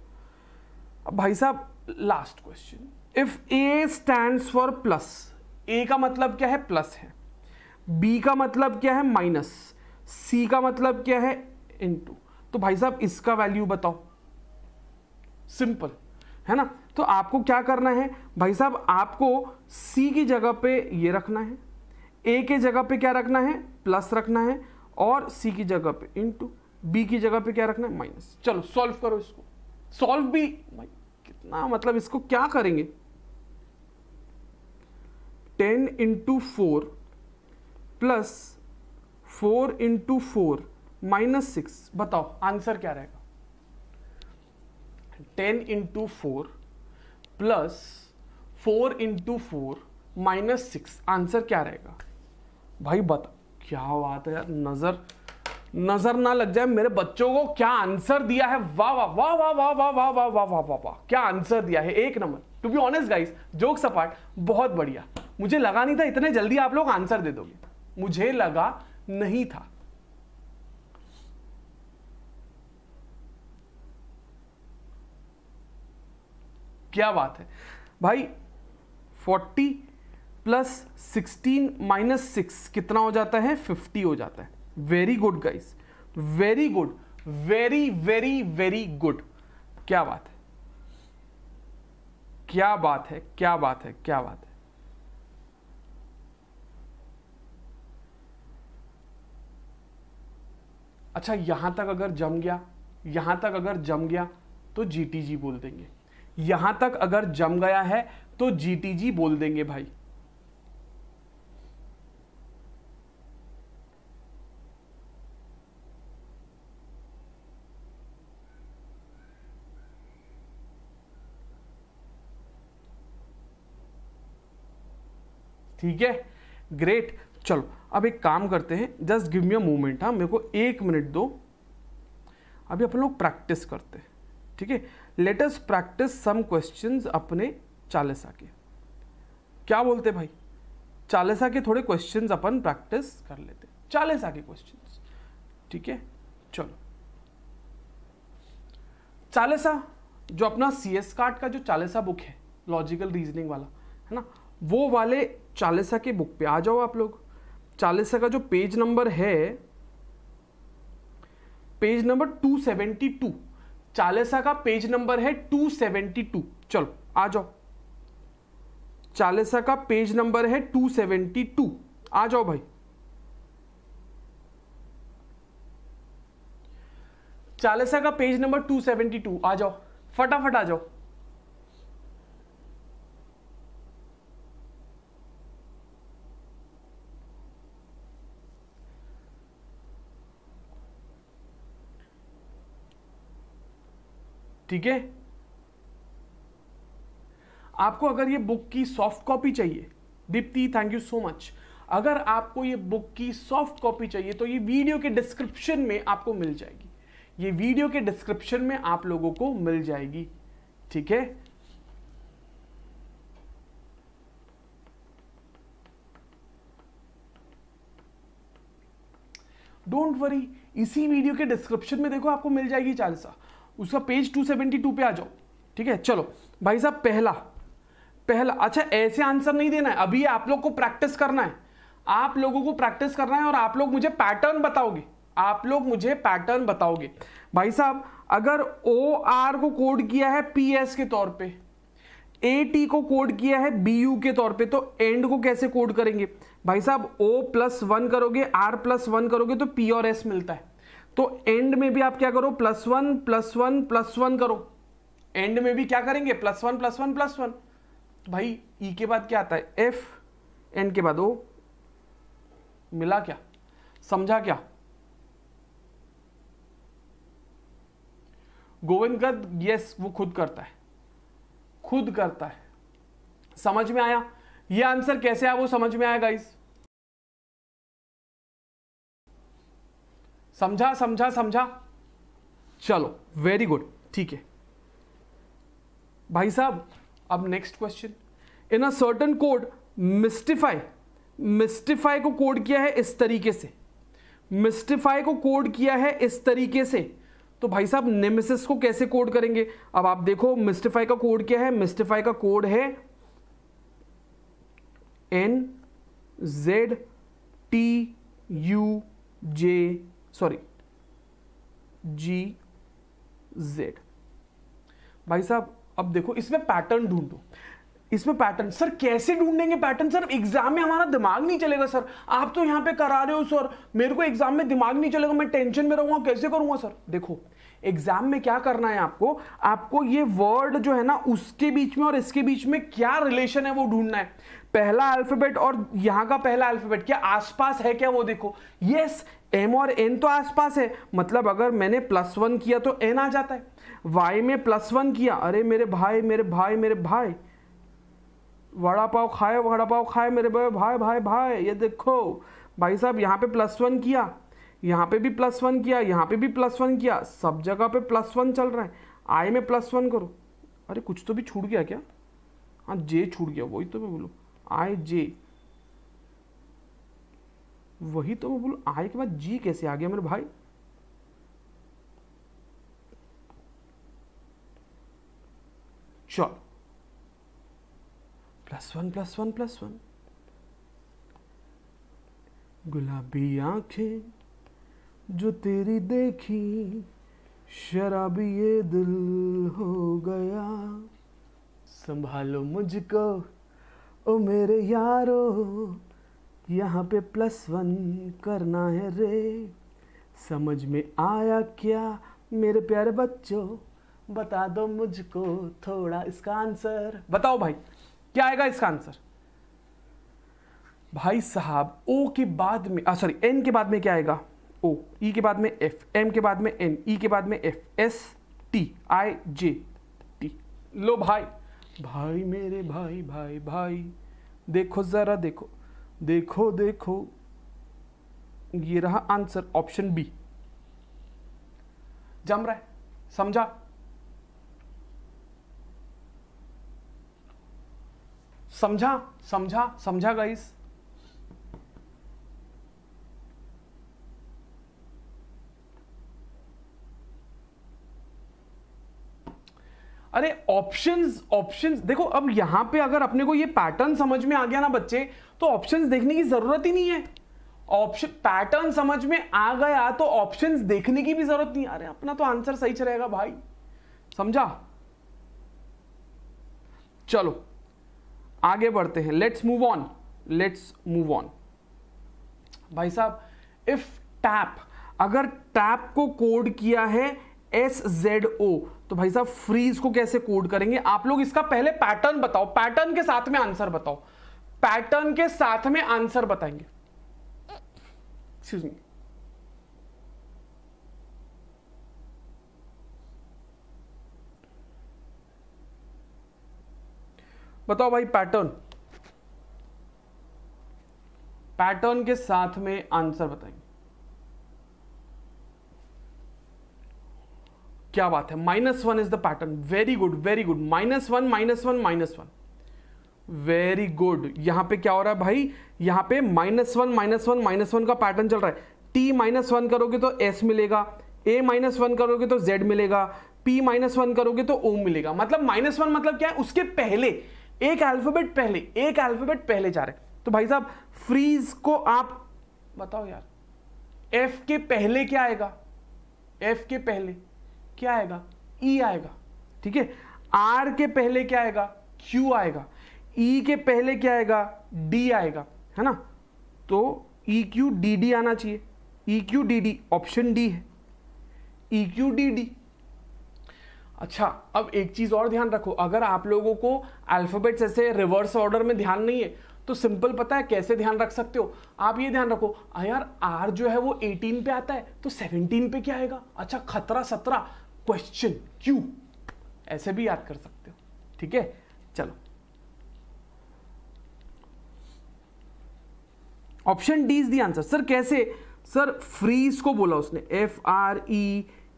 A: अब भाई साहब last question if A stand for plus A का मतलब क्या है प्लस है बी का मतलब क्या है माइनस सी का मतलब क्या है टू तो भाई साहब इसका वैल्यू बताओ सिंपल है ना तो आपको क्या करना है भाई साहब आपको सी की जगह पे ये रखना है ए के जगह पे क्या रखना है प्लस रखना है और सी की जगह पे इंटू बी की जगह पे क्या रखना है माइनस चलो सॉल्व करो इसको सॉल्व भी भाई कितना मतलब इसको क्या करेंगे ten into four plus four into four minus six बताओ आंसर क्या रहेगा ten into four plus four into four minus six answer क्या रहेगा भाई बता क्या बात है यार नज़र नज़र ना लग जाए मेरे बच्चों को क्या आंसर दिया है वाह वाह वाह वाह वाह वाह वाह वाह वाह वाह वाह वाह क्या आंसर दिया है एक number to be honest guys joke सपाट बहुत बढ़िया मुझे लगा नहीं था इतने जल्दी आप लोग आंसर दे दोगे मुझे लगा नहीं था क्या बात है भाई forty plus sixteen minus six कितना हो जाता है फिफ्टी हो जाता है very good guys very good very very very good क्या बात है क्या बात है क्या बात है क्या बात है अच्छा यहां तक अगर जम गया यहां तक अगर जम गया तो जीटीजी बोल देंगे यहां तक अगर जम गया है तो जीटीजी बोल देंगे भाई ठीक है ग्रेट चलो अब एक काम करते हैं just give me a moment हाँ मेरे को एक मिनट दो अभी अपन लोग प्रैक्टिस करते हैं ठीक है लेटस प्रैक्टिस सम क्वेश्चंस अपने चालीसा के क्या बोलते भाई चालीसा के थोड़े क्वेश्चंस अपन प्रैक्टिस कर लेते चालीसा के क्वेश्चंस ठीक है चलो चालीसा जो अपना सी एस कार्ड का जो चालीसा बुक है लॉजिकल रीजनिंग वाला है ना वो वाले चालीसा की बुक पे आ जाओ आप लोग चालीसा का जो पेज नंबर है page number 272 seventy two Chalisa का पेज नंबर है 272 चलो आ जाओ चालीसा का पेज नंबर है 272 आ जाओ भाई चालीसा का पेज नंबर 272 आ जाओ फटाफट आ जाओ ठीक है आपको अगर ये बुक की सॉफ्ट कॉपी चाहिए Deepti thank you so much अगर आपको ये बुक की सॉफ्ट कॉपी चाहिए तो ये वीडियो के डिस्क्रिप्शन में आपको मिल जाएगी ये वीडियो के डिस्क्रिप्शन में आप लोगों को मिल जाएगी ठीक है डोंट वरी इसी वीडियो के डिस्क्रिप्शन में देखो आपको मिल जाएगी चालीसा उसका पेज 272 पे आ जाओ ठीक है चलो भाई साहब पहला पहला अच्छा ऐसे आंसर नहीं देना है अभी आप लोग को प्रैक्टिस करना है आप लोगों को प्रैक्टिस करना है और आप लोग मुझे पैटर्न बताओगे आप लोग मुझे पैटर्न बताओगे भाई साहब अगर ओ आर को कोड किया है पी एस के तौर पे ए टी को कोड किया है बी यू के तौर पे तो एंड को कैसे कोड करेंगे भाई साहब ओ प्लस वन करोगे आर प्लस वन करोगे तो पी और एस मिलता है तो एंड में भी आप क्या करो plus one plus one plus one करो एंड में भी क्या करेंगे plus one plus one plus one तो भाई ई e के बाद क्या आता है एफ एन के बाद ओ मिला क्या समझा क्या गोविंद गर्द यस वो खुद करता है खुद करता है समझ में आया ये आंसर कैसे आया वो समझ में आया गाइस समझा समझा समझा चलो वेरी गुड ठीक है भाई साहब अब next question in a certain code mystify mystify को कोड किया है इस तरीके से मिस्टिफाई को कोड किया है इस तरीके से तो भाई साहब नेमेसिस को कैसे कोड करेंगे अब आप देखो मिस्टिफाई का कोड क्या है मिस्टिफाई का कोड है N Z T U J sorry G Z भाई साहब अब देखो इसमें पैटर्न ढूंढो इसमें पैटर्न सर कैसे ढूंढेंगे पैटर्न सर एग्जाम में हमारा दिमाग नहीं चलेगा सर आप तो यहां पे करा रहे हो सर मेरे को एग्जाम में दिमाग नहीं चलेगा मैं टेंशन में रहूंगा कैसे करूंगा सर देखो एग्जाम में क्या करना है आपको आपको ये वर्ड जो है ना उसके बीच में और इसके बीच में क्या रिलेशन है वो ढूंढना है पहला अल्फाबेट और यहाँ का पहला अल्फाबेट क्या आसपास है क्या वो देखो यस एम और एन तो आसपास है मतलब अगर मैंने प्लस वन किया तो एन आ जाता है वाई में प्लस वन किया अरे मेरे भाई मेरे भाई मेरे भाई वड़ा पाव खाए वड़ा पाव खाए मेरे भाई भाई भाई भाई ये देखो भाई साहब यहाँ पे प्लस वन किया यहाँ पे भी प्लस वन किया यहाँ पे भी प्लस वन किया सब जगह पे प्लस वन चल रहा है आई में प्लस वन करो अरे कुछ तो भी छूट गया क्या हाँ जे छूट गया वही तो मैं बोलूँ आई जे वही तो मैं बोलूँ आई के बाद जी कैसे आ गया मेरे भाई चलो plus one plus one plus one गुलाबी आंखें जो तेरी देखी शराबी ये दिल हो गया संभालो मुझको ओ मेरे यारो यहाँ पे प्लस वन करना है रे समझ में आया क्या मेरे प्यारे बच्चों बता दो मुझको थोड़ा इसका आंसर बताओ भाई क्या आएगा इसका आंसर भाई साहब ओ के बाद में सॉरी एन के बाद में क्या आएगा ओ ई e के बाद में एफ एम के बाद में एन ई e के बाद में F S T I J T लो भाई भाई मेरे भाई भाई भाई देखो ज़रा देखो देखो देखो ये रहा आंसर ऑप्शन बी जम रहा है समझा समझा समझा समझा गाइस अरे ऑप्शंस ऑप्शंस देखो अब यहां पे अगर अपने को ये पैटर्न समझ में आ गया ना बच्चे तो ऑप्शंस देखने की जरूरत ही नहीं है ऑप्शन पैटर्न समझ में आ गया तो ऑप्शंस देखने की भी जरूरत नहीं अरे अपना तो आंसर सही रहेगा भाई समझा चलो आगे बढ़ते हैं let's move on let's move on भाई साहब इफ टैप अगर टैप को कोड किया है एस जेड ओ तो भाई साहब फ्रीज को कैसे कोड करेंगे आप लोग इसका पहले पैटर्न बताओ पैटर्न के साथ में आंसर बताओ पैटर्न के साथ में आंसर बताएंगे एक्सक्यूज मी बताओ भाई पैटर्न पैटर्न के साथ में आंसर बताएंगे क्या बात है minus one is the pattern very good very good minus one minus one minus one very good यहां पे क्या हो रहा है भाई यहां पे minus one minus one minus one का पैटर्न चल रहा है टी माइनस वन करोगे तो एस मिलेगा ए माइनस वन करोगे तो जेड मिलेगा पी माइनस वन करोगे तो ओम मिलेगा मतलब माइनस वन मतलब क्या है उसके पहले एक अल्फाबेट पहले एक अल्फाबेट पहले जा रहे तो भाई साहब फ्रीज को आप बताओ यार एफ के पहले क्या आएगा एफ के पहले क्या आएगा ई e आएगा ठीक है आर के पहले क्या आएगा क्यू आएगा ई e के पहले क्या आएगा डी आएगा है ना तो ई क्यू डी डी आना चाहिए E Q D D option D है ई क्यू डी डी अच्छा अब एक चीज़ और ध्यान रखो अगर आप लोगों को अल्फ़ाबेट्स ऐसे रिवर्स ऑर्डर में ध्यान नहीं है तो सिंपल पता है कैसे ध्यान रख सकते हो आप ये ध्यान रखो यार आर जो है वो 18 पे आता है तो 17 पे क्या आएगा अच्छा खतरा सतरा क्वेश्चन क्यू ऐसे भी याद कर सकते हो ठीक है चलो option D is the answer sir कैसे सर फ्रीज को बोला उसने F R E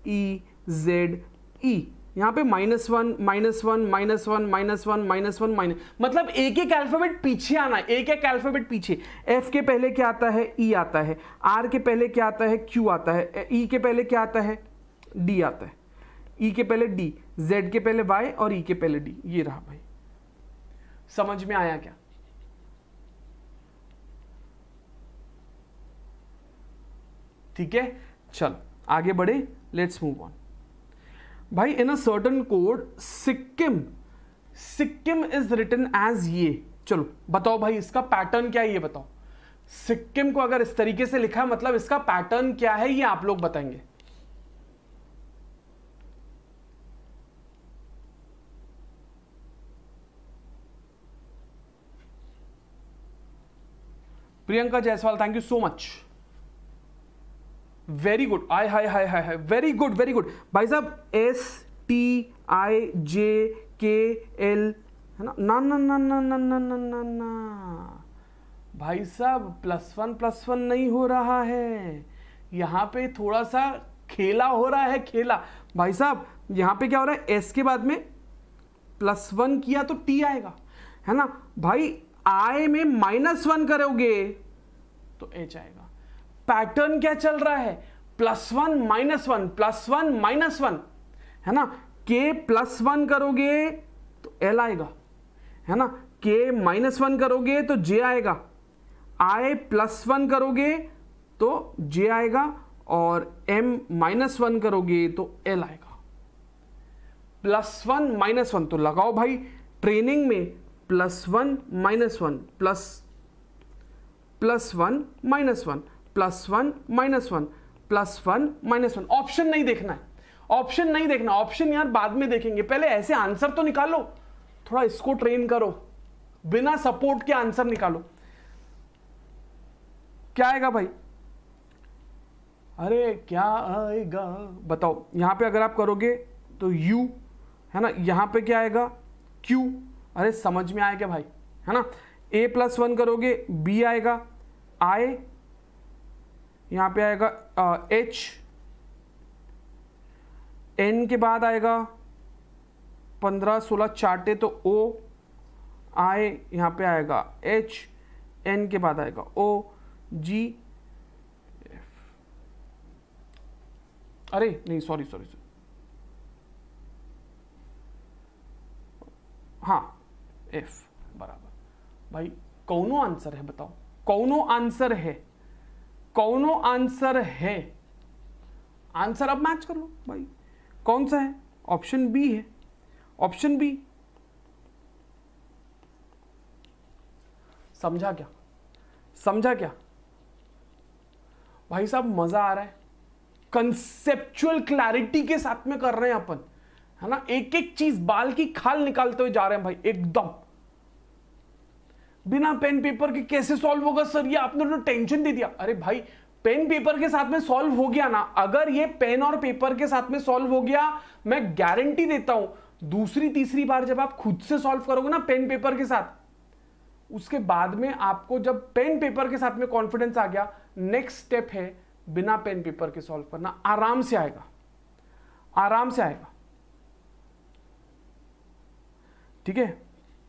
A: E Z E यहां पे minus one minus one minus one minus one minus one minus मतलब एक एक अल्फाबेट पीछे आना एक एक अल्फाबेट पीछे एफ के पहले क्या आता है ई e आता है आर के पहले क्या आता है क्यू आता है ई e के पहले क्या आता है डी आता है ई e के पहले डी जेड के पहले वाई और ई e के पहले डी ये रहा भाई समझ में आया क्या ठीक है चलो आगे बढ़े लेट्स मूव ऑन भाई in a certain code Sikkim Sikkim is written as ये चलो बताओ भाई इसका पैटर्न क्या है ये बताओ सिक्किम को अगर इस तरीके से लिखा है मतलब इसका पैटर्न क्या है ये आप लोग बताएंगे Priyanka Jaiswal thank you so much very good I hi hi hi hi very good very good भाई साहब एस टी आई जे के एल है ना ना ना ना ना ना ना ना ना ना भाई साहब प्लस वन प्लस वन नहीं हो रहा है यहाँ पे थोड़ा सा खेला हो रहा है खेला भाई साहब यहाँ पे क्या हो रहा है एस के बाद में प्लस वन किया तो टी आएगा है ना भाई आई में माइनस वन करोगे तो एच आएगा पैटर्न क्या चल रहा है plus one minus one plus one minus one है ना के प्लस वन करोगे तो एल आएगा है ना के माइनस वन करोगे तो जे आएगा आई प्लस वन करोगे तो जे आएगा और एम माइनस वन करोगे तो एल आएगा प्लस वन माइनस वन तो लगाओ भाई ट्रेनिंग में plus one minus one plus plus one minus one plus one minus one plus one minus one option नहीं देखना है ऑप्शन नहीं देखना ऑप्शन यार बाद में देखेंगे पहले ऐसे आंसर तो निकालो थोड़ा इसको ट्रेन करो बिना सपोर्ट के आंसर निकालो क्या आएगा भाई अरे क्या आएगा बताओ यहां पे अगर आप करोगे तो U है ना यहां पे क्या आएगा Q अरे समझ में आएगा भाई है ना A प्लस वन करोगे B आएगा आई यहां पे आएगा एच एन के बाद आएगा पंद्रह सोलह चार्टे तो ओ आई यहां पे आएगा एच एन के बाद आएगा ओ जी एफ अरे नहीं सॉरी सॉरी सॉरी हाँ एफ बराबर भाई कौनो आंसर है बताओ कौनो आंसर है कौनो आंसर है आंसर अब मैच कर लो भाई कौन सा है ऑप्शन बी है ऑप्शन बी समझा क्या समझा क्या भाई साहब मजा आ रहा है कंसेप्चुअल क्लैरिटी के साथ में कर रहे हैं अपन है ना एक एक चीज बाल की खाल निकालते हुए जा रहे हैं भाई एकदम बिना पेन पेपर के कैसे सॉल्व होगा सर ये आपने तो टेंशन दे दिया अरे भाई पेन पेपर के साथ में सॉल्व हो गया ना अगर ये पेन और पेपर के साथ में सॉल्व हो गया मैं गारंटी देता हूं दूसरी तीसरी बार जब आप खुद से सॉल्व करोगे ना पेन पेपर के साथ उसके बाद में आपको जब पेन पेपर के साथ में कॉन्फिडेंस आ गया नेक्स्ट स्टेप है बिना पेन पेपर के सॉल्व करना आराम से आएगा आराम से आएगा ठीक है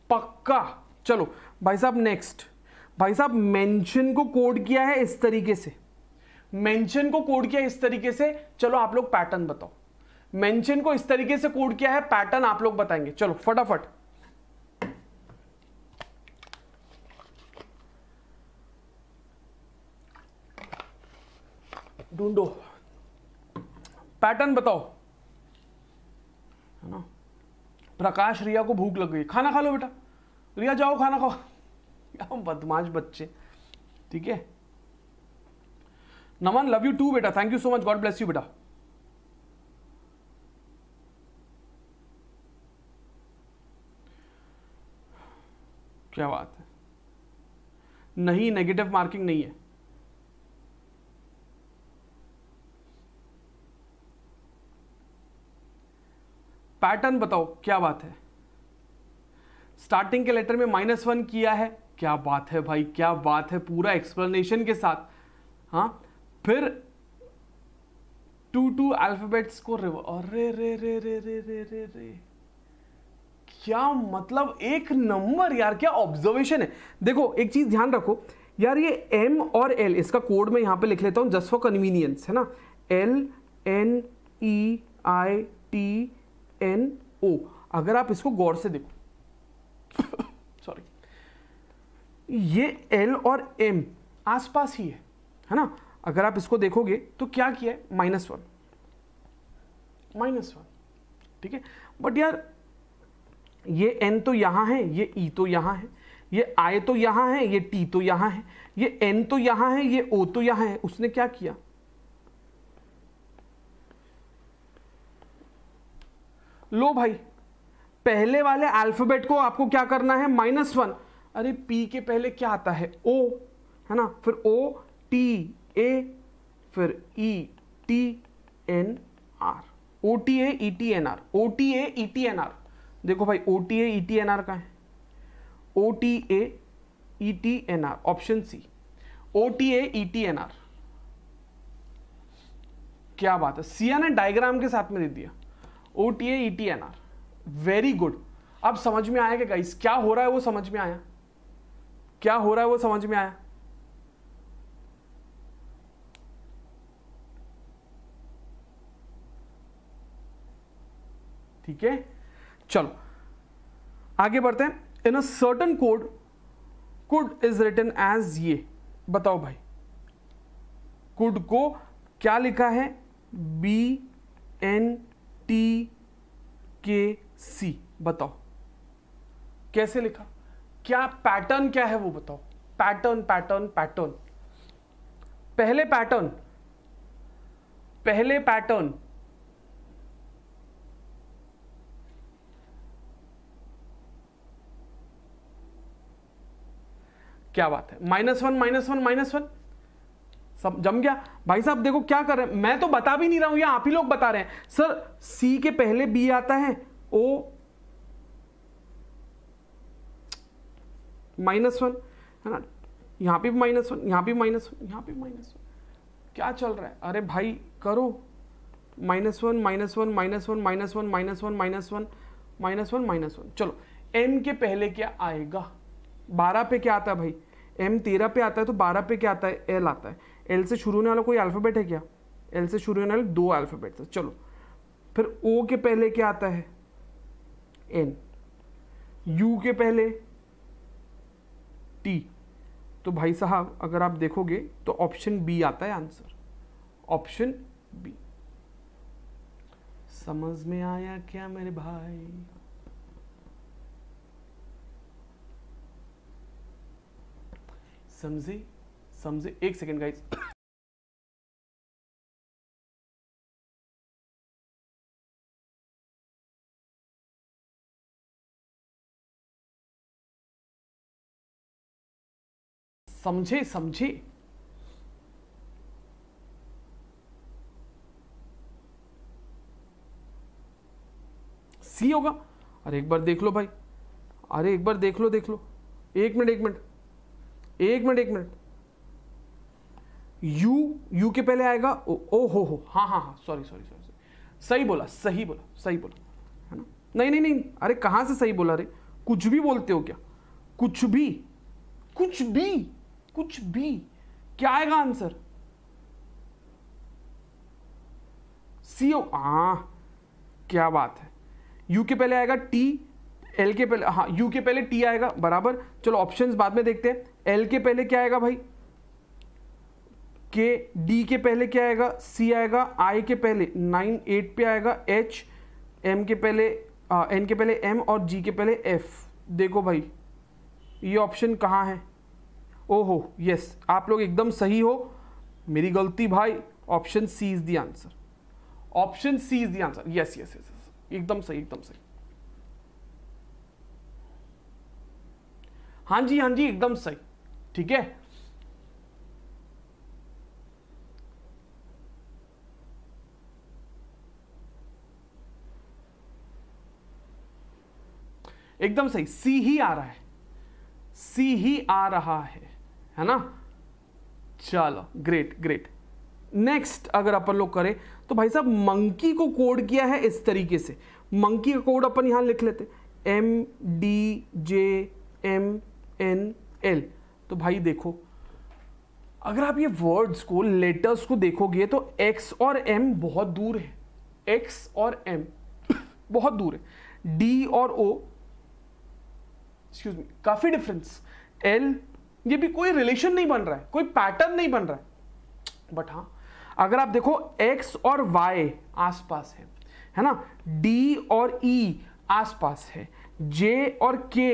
A: पक्का चलो भाई साहब नेक्स्ट भाई साहब मेंशन को कोड किया है इस तरीके से मेंशन को कोड किया इस तरीके से चलो आप लोग पैटर्न बताओ मेंशन को इस तरीके से कोड किया है पैटर्न आप लोग बताएंगे चलो फटाफट ढूंढो पैटर्न बताओ है ना प्रकाश रिया को भूख लग गई खाना खा लो बेटा रिया जाओ खाना खाओ बदमाश बच्चे ठीक है नमन लव यू टू बेटा thank you so much God bless you बेटा क्या बात है नहीं नेगेटिव मार्किंग नहीं है पैटर्न बताओ क्या बात है स्टार्टिंग के लेटर में माइनस वन किया है क्या बात है भाई क्या बात है पूरा एक्सप्लेनेशन के साथ हाँ फिर टू टू अल्फाबेट्स को अरे रे रे रे रे रे रे रे क्या मतलब एक नंबर यार क्या ऑब्जर्वेशन है देखो एक चीज ध्यान रखो यार ये एम और एल इसका कोड मैं यहां पे लिख लेता हूं जस्ट फॉर कन्वीनियंस है ना L N E I T N O अगर आप इसको गौर से देखो सॉरी ये एल और एम आसपास ही है है ना अगर आप इसको देखोगे तो क्या किया है माइनस वन माइनस वन ठीक है बट यार ये एन तो यहां है ये ई e तो यहां है ये आई तो यहां है ये टी तो यहां है ये एन तो यहां है ये ओ तो यहां है उसने क्या किया लो भाई पहले वाले अल्फ़ाबेट को आपको क्या करना है माइनस वन अरे पी के पहले क्या आता है ओ है ना फिर ओ टी ए फिर E T N R O T A E T N R O T A E T N R देखो भाई O T A E T N R का है O T A E T N R option C O T A E T N R क्या बात है सिया ने diagram के साथ में दे दिया O T A E T N R very good अब समझ में आया क्या गाइस क्या हो रहा है वो समझ में आया क्या हो रहा है वो समझ में आया ठीक है चलो आगे बढ़ते हैं in a certain code could is written as ये बताओ भाई कुड को क्या लिखा है बी एन टी के सी बताओ कैसे लिखा क्या पैटर्न क्या है वो बताओ पैटर्न पैटर्न पैटर्न पहले पैटर्न पहले पैटर्न क्या बात है minus one minus one minus one सब जम गया भाई साहब देखो क्या कर रहे हैं मैं तो बता भी नहीं रहा हूं या आप ही लोग बता रहे हैं सर सी के पहले बी आता है ओ माइनस वन है ना यहाँ पे भी माइनस वन यहाँ भी माइनस वन यहाँ पे माइनस वन क्या चल रहा है अरे भाई करो minus one minus one minus one minus one minus one minus one minus one minus one चलो एम के पहले क्या आएगा बारह पे क्या आता है भाई एम तेरह पे आता है तो बारह पे क्या आता है एल आता है एल से शुरू होने वाला कोई अल्फ़ाबेट है क्या एल से शुरू होने वाले दो अल्फ़ाबेट्स है चलो फिर ओ के पहले क्या आता है एन यू के पहले टी तो भाई साहब अगर आप देखोगे तो ऑप्शन बी आता है आंसर ऑप्शन बी समझ में आया क्या मेरे भाई समझे समझे एक सेकेंड गाइस समझे समझे सी होगा अरे एक बार देख लो भाई अरे एक बार देख लो देख लो एक मिनट एक मिनट एक मिनट एक मिनट यू यू के पहले आएगा ओ, ओ हो हो हाँ हाँ हाँ सॉरी सॉरी सॉरी सॉरी सही बोला सही बोला सही बोला है ना नहीं नहीं नहीं अरे कहाँ से सही बोला अरे कुछ भी बोलते हो क्या कुछ भी कुछ भी कुछ भी क्या आएगा आंसर सीओ हाँ क्या बात है यू के पहले आएगा टी एल के पहले हाँ यू के पहले टी आएगा बराबर चलो ऑप्शंस बाद में देखते हैं एल के पहले क्या आएगा भाई के डी के पहले क्या आएगा सी आएगा आई के पहले नाइन एट पे आएगा एच एम के पहले एन हाँ, के पहले एम और जी के पहले एफ देखो भाई ये ऑप्शन कहाँ है ओहो यस आप लोग एकदम सही हो मेरी गलती भाई option C is the answer option C is the answer yes yes yes एकदम सही एकदम सही हाँ जी हाँ जी एकदम सही ठीक है एकदम सही सी ही आ रहा है सी ही आ रहा है है ना चलो ग्रेट ग्रेट नेक्स्ट अगर अपन लोग करें तो भाई साहब मंकी को कोड किया है इस तरीके से मंकी का कोड अपन यहां लिख लेते M D J M N L तो भाई देखो अगर आप ये वर्ड्स को लेटर्स को देखोगे तो एक्स और एम बहुत दूर है एक्स और एम बहुत दूर है डी और ओ एक्सक्यूज मी काफ़ी डिफरेंस एल ये भी कोई रिलेशन नहीं बन रहा है कोई पैटर्न नहीं बन रहा है बट हाँ अगर आप देखो एक्स और वाई आसपास है है ना डी और ई e आसपास है जे और के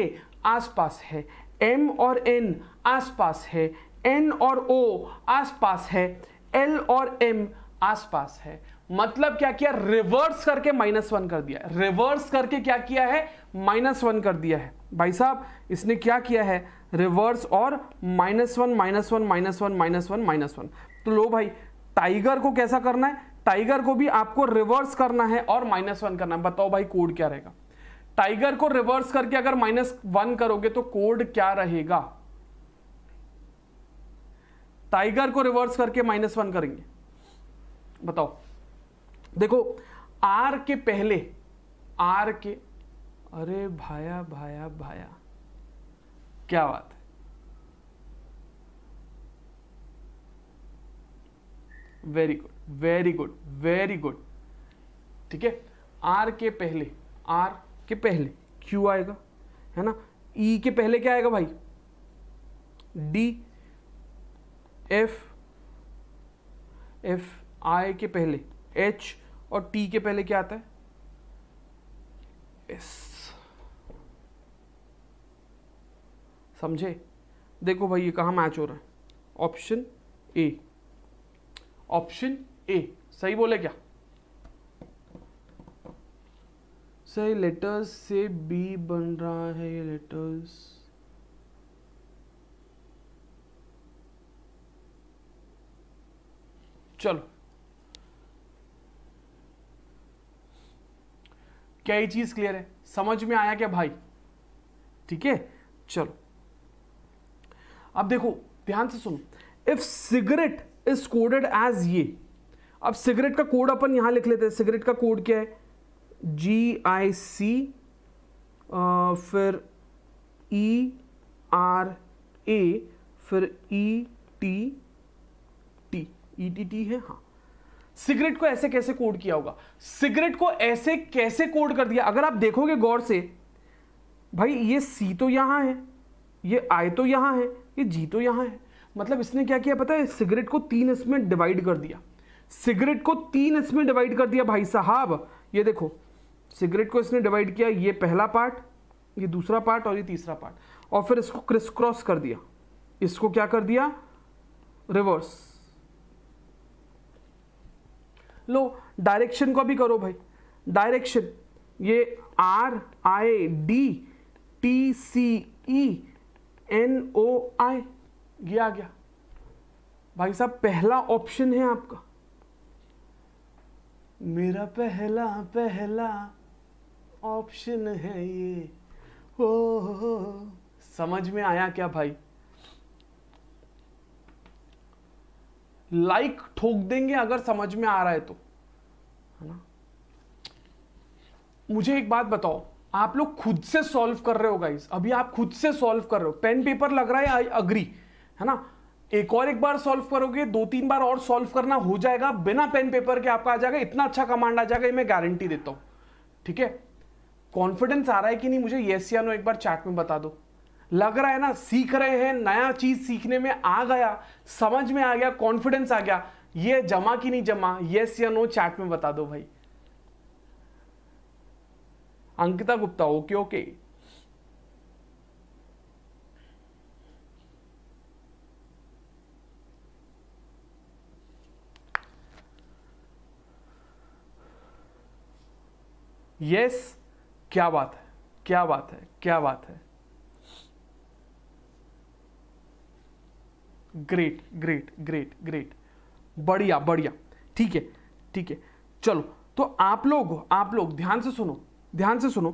A: आसपास है एम और एन आसपास है एन और ओ आसपास है एल और एम आसपास है मतलब क्या किया रिवर्स करके माइनस वन कर दिया रिवर्स करके क्या किया है माइनस वन कर दिया है भाई साहब इसने क्या किया है रिवर्स और minus one minus one minus one minus one minus one तो लो भाई टाइगर को कैसा करना है टाइगर को भी आपको रिवर्स करना है और माइनस वन करना है बताओ भाई कोड क्या रहेगा टाइगर को रिवर्स करके अगर माइनस वन करोगे तो कोड क्या रहेगा टाइगर को रिवर्स करके माइनस वन करेंगे बताओ देखो आर के पहले आर के अरे भाया भाया भाया क्या बात है very good very good very good ठीक है आर के पहले आर के पहले क्यू आएगा है ना ई e के पहले क्या आएगा भाई डी एफ एफ आई के पहले एच और टी के पहले क्या आता है एस समझे देखो भाई ये कहाँ मैच हो रहा है ऑप्शन ए ऑप्शन ए सही बोले क्या सही लेटर्स से बी बन रहा है ये लेटर्स चलो क्या ये चीज क्लियर है समझ में आया क्या भाई ठीक है चलो अब देखो ध्यान से सुनो if cigarette is coded as ये अब सिगरेट का कोड अपन यहां लिख लेते हैं सिगरेट का कोड क्या है जी आई सी फिर ई आर ए फिर E T T E T T है हाँ सिगरेट को ऐसे कैसे कोड किया होगा सिगरेट को ऐसे कैसे कोड कर दिया अगर आप देखोगे गौर से भाई ये सी तो यहां है ये आई तो यहां है ये जी तो यहाँ है मतलब इसने क्या किया पता है सिगरेट को तीन इसमें डिवाइड कर दिया सिगरेट को तीन इसमें डिवाइड कर दिया भाई साहब ये देखो सिगरेट को इसने डिवाइड किया ये पहला पार्ट ये दूसरा पार्ट और ये तीसरा पार्ट और फिर इसको क्रिस क्रॉस कर दिया इसको क्या कर दिया रिवर्स लो डायरेक्शन को भी करो भाई डायरेक्शन ये R I D T C E N O I ये आ गया भाई साहब पहला ऑप्शन है आपका मेरा पहला पहला ऑप्शन है ये हो समझ में आया क्या भाई लाइक like ठोक देंगे अगर समझ में आ रहा है तो है ना मुझे एक बात बताओ आप लोग खुद से सॉल्व कर रहे हो गाइस अभी आप खुद से सॉल्व कर रहे हो पेन पेपर लग रहा है आई अग्री है ना एक और एक बार सॉल्व करोगे दो तीन बार और सॉल्व करना हो जाएगा बिना पेन पेपर के आपका आ जाएगा इतना अच्छा कमांड आ जाएगा ये मैं गारंटी देता हूं ठीक है कॉन्फिडेंस आ रहा है कि नहीं मुझे येस या नो एक बार चैट में बता दो लग रहा है ना सीख रहे हैं नया चीज सीखने में आ गया समझ में आ गया कॉन्फिडेंस आ गया ये जमा कि नहीं जमा येस या नो चैट में बता दो भाई Ankita Gupta okay okay yes क्या बात है क्या बात है क्या बात है ग्रेट ग्रेट ग्रेट ग्रेट बढ़िया बढ़िया ठीक है ठीक है चलो तो आप लोग आप लोग ध्यान से सुनो ध्यान से सुनो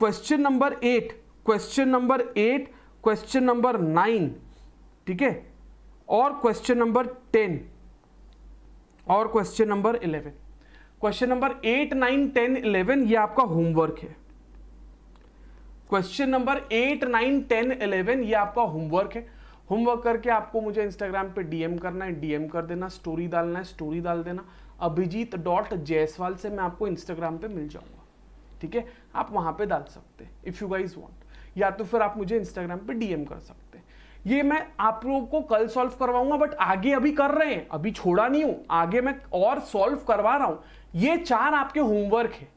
A: question number eight question number eight question number nine ठीक है और क्वेश्चन नंबर टेन और question number eleven question number eight nine ten eleven ये आपका होमवर्क है question number eight nine ten eleven ये आपका होमवर्क है होमवर्क करके आपको मुझे इंस्टाग्राम पे डीएम करना है डीएम कर देना स्टोरी डालना है स्टोरी डाल देना अभिजीत डॉट जयसवाल से मैं आपको इंस्टाग्राम पे मिल जाऊंगा ठीक है आप वहाँ पे डाल सकते हैं इफ़ यू गाइज वॉन्ट या तो फिर आप मुझे इंस्टाग्राम पे डीएम कर सकते हैं ये मैं आप लोगों को कल सॉल्व करवाऊंगा बट आगे अभी कर रहे हैं अभी छोड़ा नहीं हूँ आगे मैं और सॉल्व करवा रहा हूँ ये चार आपके होमवर्क है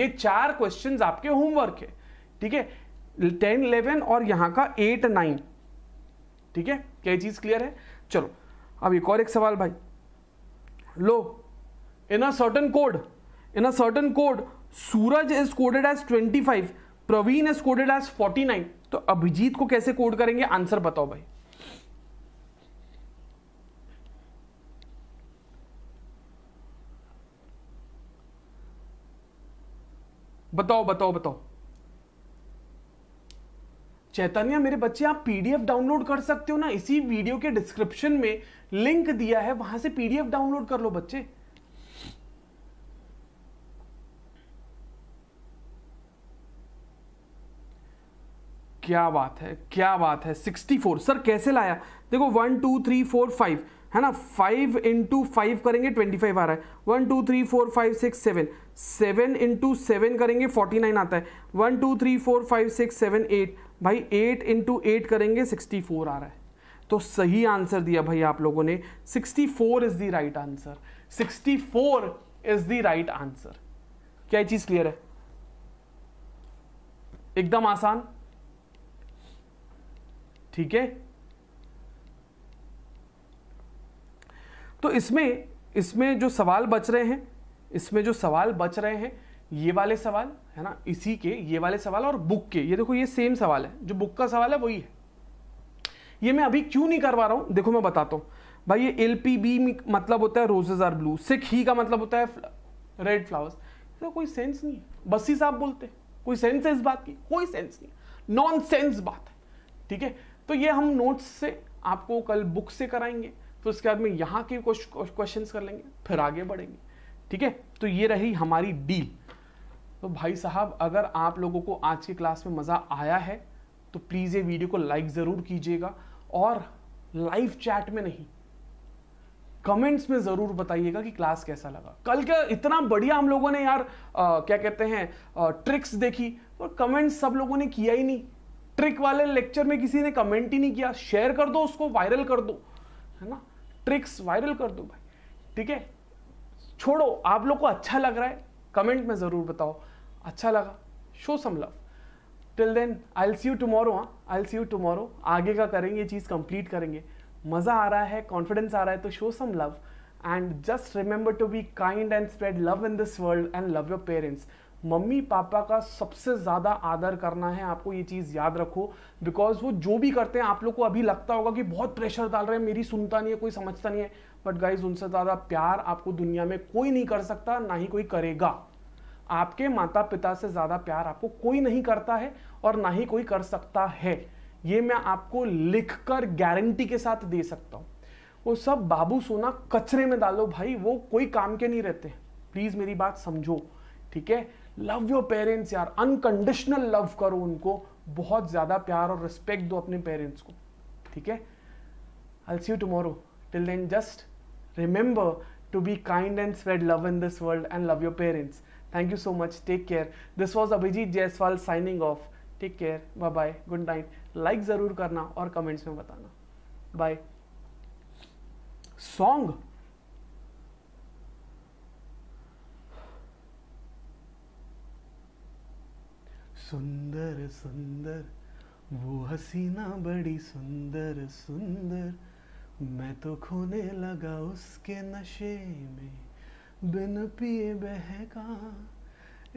A: ये चार क्वेश्चन आपके होमवर्क है ठीक है टेन इलेवन और यहाँ का एट नाइन ठीक है क्या चीज़ क्लियर है चलो अब एक और एक सवाल भाई लो in a certain code in a certain code Suraj is coded as 25 Praveen is coded as 49 तो अभिजीत को कैसे कोड करेंगे आंसर बताओ भाई बताओ बताओ बताओ चैतन्य मेरे बच्चे आप पीडीएफ डाउनलोड कर सकते हो ना इसी वीडियो के डिस्क्रिप्शन में लिंक दिया है वहां से पीडीएफ डाउनलोड कर लो बच्चे क्या बात है क्या बात है 64 सर कैसे लाया देखो one two three four five है ना फाइव इंटू फाइव करेंगे ट्वेंटी फाइव आ रहा है one two three four five six seven seven into seven करेंगे फोर्टी नाइन आता है one two three four five six seven eight भाई एट इंटू एट करेंगे सिक्सटी फोर आ रहा है तो सही आंसर दिया भाई आप लोगों ने sixty four is the right answer sixty four is the right answer क्या चीज़ क्लियर है एकदम आसान ठीक है तो इसमें इसमें जो सवाल बच रहे हैं इसमें जो सवाल बच रहे हैं ये वाले सवाल है ना इसी के ये वाले सवाल और बुक के ये देखो ये सेम सवाल है जो बुक का सवाल है वही है ये मैं अभी क्यों नहीं करवा रहा हूं देखो मैं बताता हूं भाई ये एल पी बी मतलब होता है रोजेज आर ब्लू सिख ही का मतलब होता है रेड फ्लावर्स तो कोई सेंस नहीं है बस्सी साहब बोलते कोई सेंस है इस बात की कोई सेंस नहीं नॉन सेंस बात है ठीक है तो ये हम नोट्स से आपको कल बुक से कराएंगे फिर उसके बाद में यहाँ के क्वेश्चन कर लेंगे फिर आगे बढ़ेंगे ठीक है तो ये रही हमारी डील तो भाई साहब अगर आप लोगों को आज की क्लास में मज़ा आया है तो प्लीज़ ये वीडियो को लाइक ज़रूर कीजिएगा और लाइव चैट में नहीं कमेंट्स में ज़रूर बताइएगा कि क्लास कैसा लगा कल का इतना बढ़िया हम लोगों ने यार आ, क्या कहते हैं आ, ट्रिक्स देखी और कमेंट्स सब लोगों ने किया ही नहीं ट्रिक वाले लेक्चर में किसी ने कमेंट ही नहीं किया शेयर कर दो उसको वायरल कर दो है ना ट्रिक्स वायरल कर दो भाई ठीक है छोड़ो आप लोग को अच्छा लग रहा है कमेंट में ज़रूर बताओ अच्छा लगा show some love till then I see you tomorrow हाँ आई सी यू टुमारो आगे का करेंगे चीज़ कंप्लीट करेंगे मज़ा आ रहा है कॉन्फिडेंस आ रहा है तो show some love and just remember to be kind and spread love in this world and love your parents मम्मी पापा का सबसे ज़्यादा आदर करना है आपको ये चीज़ याद रखो बिकॉज वो जो भी करते हैं आप लोग को अभी लगता होगा कि बहुत प्रेशर डाल रहे हैं मेरी सुनता नहीं है कोई समझता नहीं है बट गाइज उनसे ज़्यादा प्यार आपको दुनिया में कोई नहीं कर सकता ना ही कोई करेगा आपके माता पिता से ज़्यादा प्यार आपको कोई नहीं करता है और ना ही कोई कर सकता है ये मैं आपको लिख कर गारंटी के साथ दे सकता हूँ वो सब बाबू सोना कचरे में डालो भाई वो कोई काम के नहीं रहते प्लीज़ मेरी बात समझो ठीक है लव योर पेरेंट्स यार अनकंडीशनल लव करो उनको बहुत ज़्यादा प्यार और रिस्पेक्ट दो अपने पेरेंट्स को ठीक है I see you tomorrow till then just remember to be kind and spread love in this world and love your parents thank you so much take care this was Abhijeet Jaiswal signing off take care bye bye good night like ज़रूर करना और comments में बताना bye song सुंदर सुंदर वो हसीना बड़ी सुंदर सुंदर मैं तो खोने लगा उसके नशे में बिन पिए बहका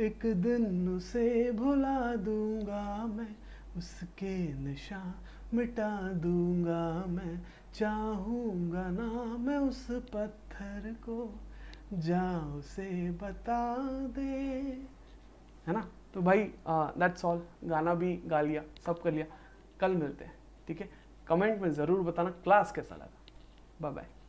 A: एक दिन उसे भुला दूंगा मैं उसके नशा मिटा दूंगा मैं चाहूंगा ना मैं उस पत्थर को जा उसे बता दे है ना तो भाई दैट्स ऑल गाना भी गा लिया सब कर लिया कल मिलते हैं ठीक है कमेंट में ज़रूर बताना क्लास कैसा लगा बाय बाय